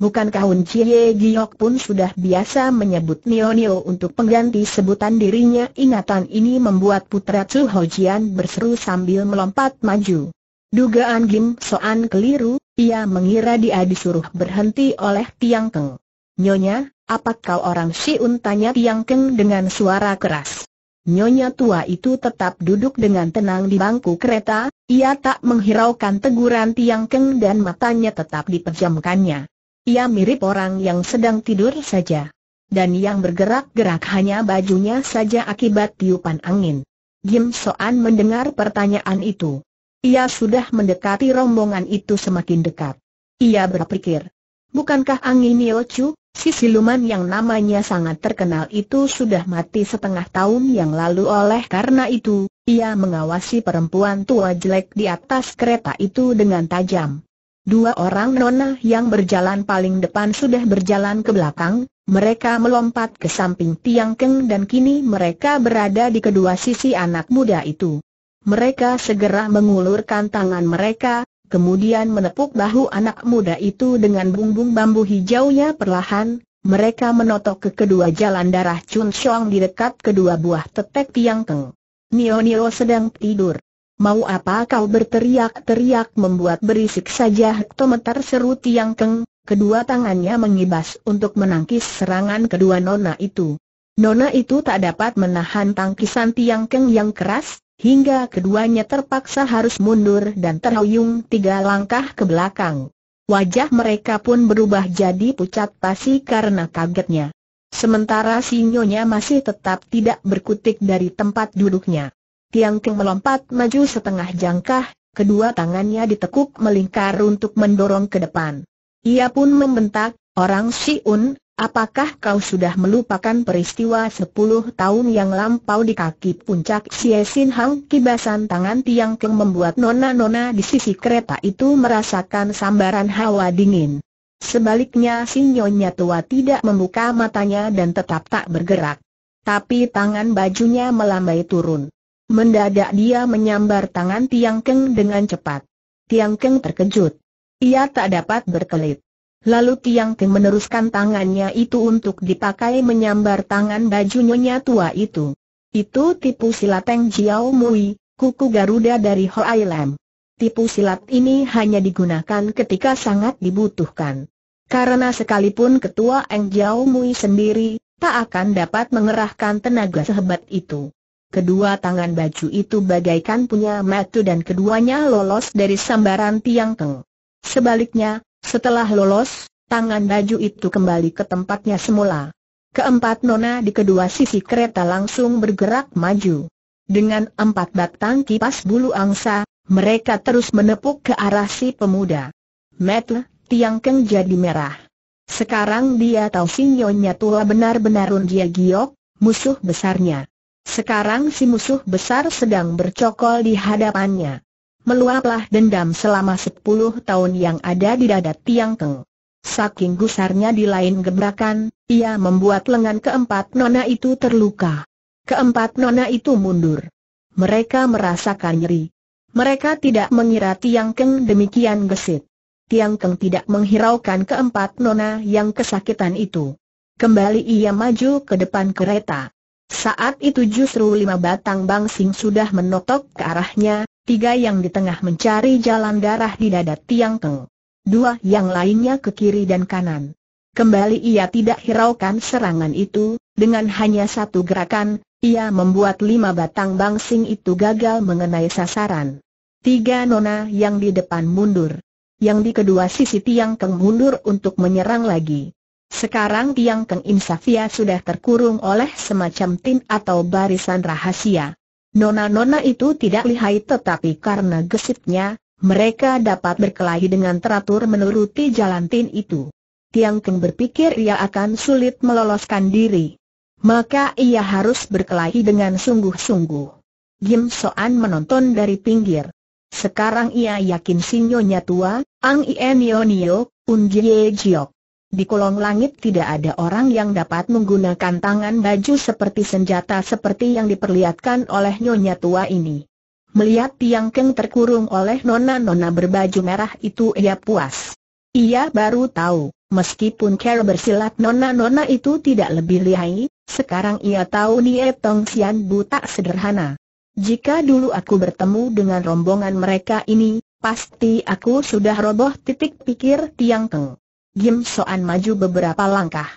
Bukankah Un Jie Giok pun sudah biasa menyebut Nio Nio untuk pengganti sebutan dirinya? Ingatan ini membuat putra Chu Hojian berseru sambil melompat maju. Dugaan Kim Soan keliru, ia mengira dia disuruh berhenti oleh Tiang Keng. Nyonya, apakah kau orang Siun tanya Tiang Keng dengan suara keras. Nyonya tua itu tetap duduk dengan tenang di bangku kereta, ia tak menghiraukan teguran Tiang Keng dan matanya tetap diperjamkannya. Ia mirip orang yang sedang tidur saja. Dan yang bergerak-gerak hanya bajunya saja akibat tiupan angin. Jim Soan mendengar pertanyaan itu. Ia sudah mendekati rombongan itu semakin dekat. Ia berpikir, bukankah Angin Yochu, si siluman yang namanya sangat terkenal itu sudah mati setengah tahun yang lalu oleh karena itu, ia mengawasi perempuan tua jelek di atas kereta itu dengan tajam. Dua orang nona yang berjalan paling depan sudah berjalan ke belakang, mereka melompat ke samping Tiang Keng dan kini mereka berada di kedua sisi anak muda itu. Mereka segera mengulurkan tangan mereka, kemudian menepuk bahu anak muda itu dengan bumbung bambu hijaunya perlahan, mereka menotok ke kedua jalan darah Chun Shuang di dekat kedua buah tetek tiang keng. Nio Nio sedang tidur. Mau apa kau berteriak-teriak membuat berisik saja hektometer seru tiang keng, kedua tangannya mengibas untuk menangkis serangan kedua nona itu. Nona itu tak dapat menahan tangkisan tiang keng yang keras, hingga keduanya terpaksa harus mundur dan terhuyung tiga langkah ke belakang. Wajah mereka pun berubah jadi pucat pasi karena kagetnya. Sementara si masih tetap tidak berkutik dari tempat duduknya. Tiang Keng melompat maju setengah jangkah, kedua tangannya ditekuk melingkar untuk mendorong ke depan. Ia pun membentak, orang Siun, Apakah kau sudah melupakan peristiwa sepuluh tahun yang lampau di kaki puncak Xie Sin Hang kibasan tangan Tiang Keng membuat nona-nona di sisi kereta itu merasakan sambaran hawa dingin. Sebaliknya si nyonya tua tidak membuka matanya dan tetap tak bergerak. Tapi tangan bajunya melambai turun. Mendadak dia menyambar tangan Tiang Keng dengan cepat. Tiang Keng terkejut. Ia tak dapat berkelit. Lalu Tiang Keng meneruskan tangannya itu untuk dipakai menyambar tangan baju nyonya tua itu. Itu tipu silat Teng Jiao Mui, kuku Garuda dari Hoai Lam. Tipu silat ini hanya digunakan ketika sangat dibutuhkan. Karena sekalipun ketua Eng Jiao Mui sendiri, tak akan dapat mengerahkan tenaga sehebat itu. Kedua tangan baju itu bagaikan punya matu dan keduanya lolos dari sambaran Tiang Keng. Sebaliknya, setelah lolos, tangan baju itu kembali ke tempatnya semula. Keempat nona di kedua sisi kereta langsung bergerak maju. Dengan empat batang kipas bulu angsa, mereka terus menepuk ke arah si pemuda. Metal Tiang Keng jadi merah. Sekarang dia tahu si nyonya tua benar-benar Runjia Giok, musuh besarnya. Sekarang si musuh besar sedang bercokol di hadapannya meluaplah dendam selama sepuluh tahun yang ada di dada Tiang Keng. Saking gusarnya di lain gebrakan, ia membuat lengan keempat nona itu terluka. Keempat nona itu mundur. Mereka merasakan nyeri. Mereka tidak mengira Tiang Keng demikian gesit. Tiang Keng tidak menghiraukan keempat nona yang kesakitan itu. Kembali ia maju ke depan kereta. Saat itu justru lima batang bangsing sudah menotok ke arahnya, tiga yang di tengah mencari jalan darah di dada Tiang Teng. Dua yang lainnya ke kiri dan kanan. Kembali ia tidak hiraukan serangan itu, dengan hanya satu gerakan, ia membuat lima batang bangsing itu gagal mengenai sasaran. Tiga nona yang di depan mundur. Yang di kedua sisi Tiang Keng mundur untuk menyerang lagi. Sekarang Tiang Keng Insafia sudah terkurung oleh semacam tin atau barisan rahasia. Nona-nona itu tidak lihai tetapi karena gesitnya, mereka dapat berkelahi dengan teratur menuruti jalan tin itu. Tiang Keng berpikir ia akan sulit meloloskan diri. Maka ia harus berkelahi dengan sungguh-sungguh. Gim Soan menonton dari pinggir. Sekarang ia yakin sinyonya tua, Ang Nio, Un Jie Jiok. Di kolong langit tidak ada orang yang dapat menggunakan tangan baju seperti senjata seperti yang diperlihatkan oleh nyonya tua ini. Melihat Tiang Keng terkurung oleh nona-nona berbaju merah itu ia puas. Ia baru tahu, meskipun Carol bersilat nona-nona itu tidak lebih lihai, sekarang ia tahu Nie Tong Sian Bu tak sederhana. Jika dulu aku bertemu dengan rombongan mereka ini, pasti aku sudah roboh titik pikir Tiang Keng. Jim Soan maju beberapa langkah.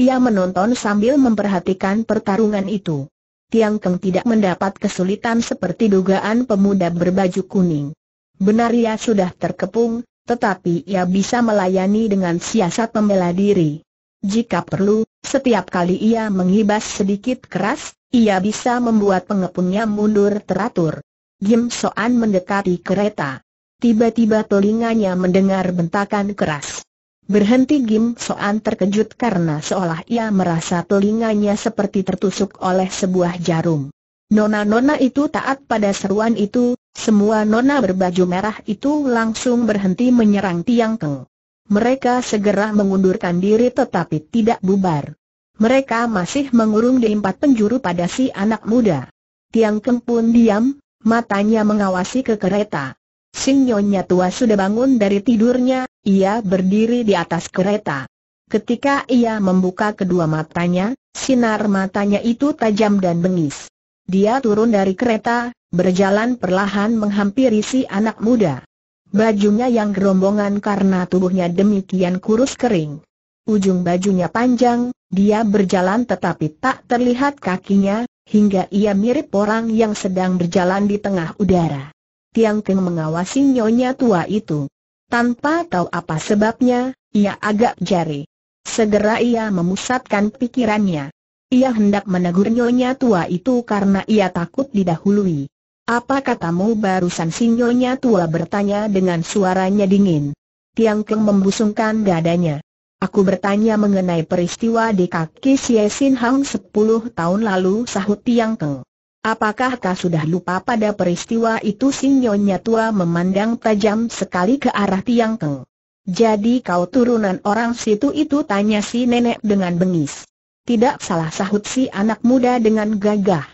Ia menonton sambil memperhatikan pertarungan itu. Tiang Keng tidak mendapat kesulitan seperti dugaan pemuda berbaju kuning. Benar ia sudah terkepung, tetapi ia bisa melayani dengan siasat membela diri. Jika perlu, setiap kali ia menghibas sedikit keras, ia bisa membuat pengepungnya mundur teratur. Jim Soan mendekati kereta. Tiba-tiba telinganya mendengar bentakan keras. Berhenti Gim Soan terkejut karena seolah ia merasa telinganya seperti tertusuk oleh sebuah jarum. Nona-nona itu taat pada seruan itu, semua nona berbaju merah itu langsung berhenti menyerang Tiang Keng. Mereka segera mengundurkan diri tetapi tidak bubar. Mereka masih mengurung di empat penjuru pada si anak muda. Tiang Keng pun diam, matanya mengawasi ke kereta. Sinyonya tua sudah bangun dari tidurnya, ia berdiri di atas kereta. Ketika ia membuka kedua matanya, sinar matanya itu tajam dan bengis. Dia turun dari kereta, berjalan perlahan menghampiri si anak muda. Bajunya yang gerombongan karena tubuhnya demikian kurus kering. Ujung bajunya panjang, dia berjalan tetapi tak terlihat kakinya, hingga ia mirip orang yang sedang berjalan di tengah udara. Tiang Teng mengawasi nyonya tua itu. Tanpa tahu apa sebabnya, ia agak jari. Segera ia memusatkan pikirannya. Ia hendak menegur nyonya tua itu karena ia takut didahului. Apa katamu barusan si nyonya tua bertanya dengan suaranya dingin. Tiang Keng membusungkan dadanya. Aku bertanya mengenai peristiwa di kaki Siesin Hang 10 tahun lalu sahut Tiang Keng. Apakah kau sudah lupa pada peristiwa itu sinyonya tua memandang tajam sekali ke arah Tiang Keng. Jadi kau turunan orang situ itu tanya si nenek dengan bengis. Tidak salah sahut si anak muda dengan gagah.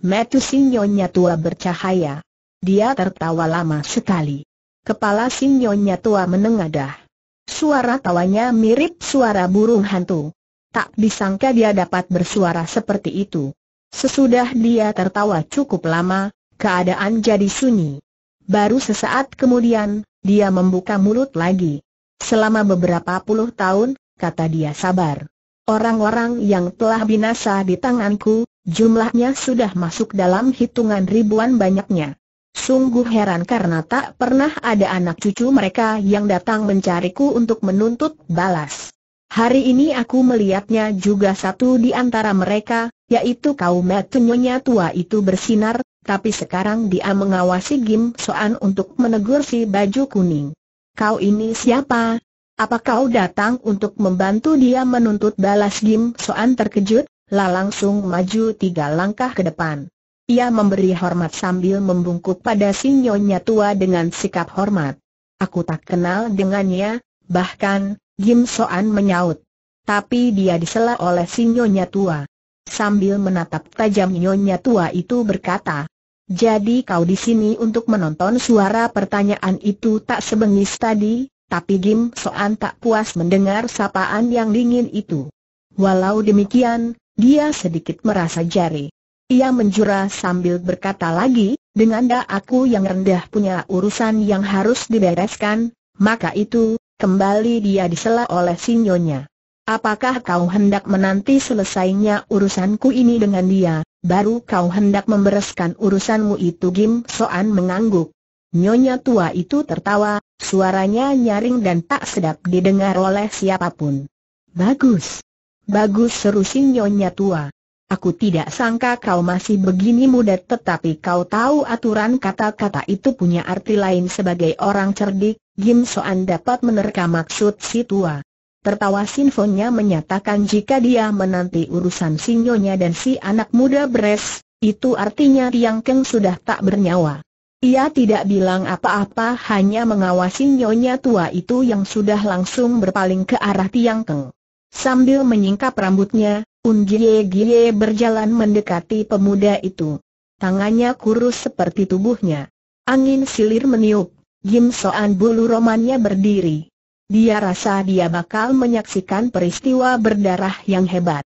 Metu sinyonya tua bercahaya. Dia tertawa lama sekali. Kepala sinyonya tua menengadah. Suara tawanya mirip suara burung hantu. Tak disangka dia dapat bersuara seperti itu. Sesudah dia tertawa cukup lama, keadaan jadi sunyi. Baru sesaat kemudian, dia membuka mulut lagi. Selama beberapa puluh tahun, kata dia sabar. Orang-orang yang telah binasa di tanganku, jumlahnya sudah masuk dalam hitungan ribuan banyaknya. Sungguh heran karena tak pernah ada anak cucu mereka yang datang mencariku untuk menuntut balas. Hari ini aku melihatnya juga satu di antara mereka, yaitu kau metunyonya tua itu bersinar, tapi sekarang dia mengawasi Gim Soan untuk menegur si baju kuning. Kau ini siapa? Apa kau datang untuk membantu dia menuntut balas Gim Soan terkejut, lalu langsung maju tiga langkah ke depan. Ia memberi hormat sambil membungkuk pada si nyonya tua dengan sikap hormat. Aku tak kenal dengannya, bahkan, Jim Soan menyaut. Tapi dia disela oleh si Nyonya Tua. Sambil menatap tajam Nyonya Tua itu berkata, Jadi kau di sini untuk menonton suara pertanyaan itu tak sebengis tadi, tapi Gim Soan tak puas mendengar sapaan yang dingin itu. Walau demikian, dia sedikit merasa jari. Ia menjura sambil berkata lagi, dengan da aku yang rendah punya urusan yang harus dibereskan, maka itu, Kembali dia disela oleh sinyonya. Apakah kau hendak menanti selesainya urusanku ini dengan dia, baru kau hendak membereskan urusanmu itu Gim Soan mengangguk. Nyonya tua itu tertawa, suaranya nyaring dan tak sedap didengar oleh siapapun. Bagus. Bagus seru sinyonya tua. Aku tidak sangka kau masih begini muda tetapi kau tahu aturan kata-kata itu punya arti lain sebagai orang cerdik, Gim Soan dapat menerka maksud si tua. Tertawa sinfonya menyatakan jika dia menanti urusan sinyonya dan si anak muda beres, itu artinya Tiang Keng sudah tak bernyawa. Ia tidak bilang apa-apa hanya mengawasi nyonya tua itu yang sudah langsung berpaling ke arah Tiang Keng. Sambil menyingkap rambutnya, Ungie Gie berjalan mendekati pemuda itu. Tangannya kurus seperti tubuhnya. Angin silir meniup, Jim Soan bulu romannya berdiri. Dia rasa dia bakal menyaksikan peristiwa berdarah yang hebat.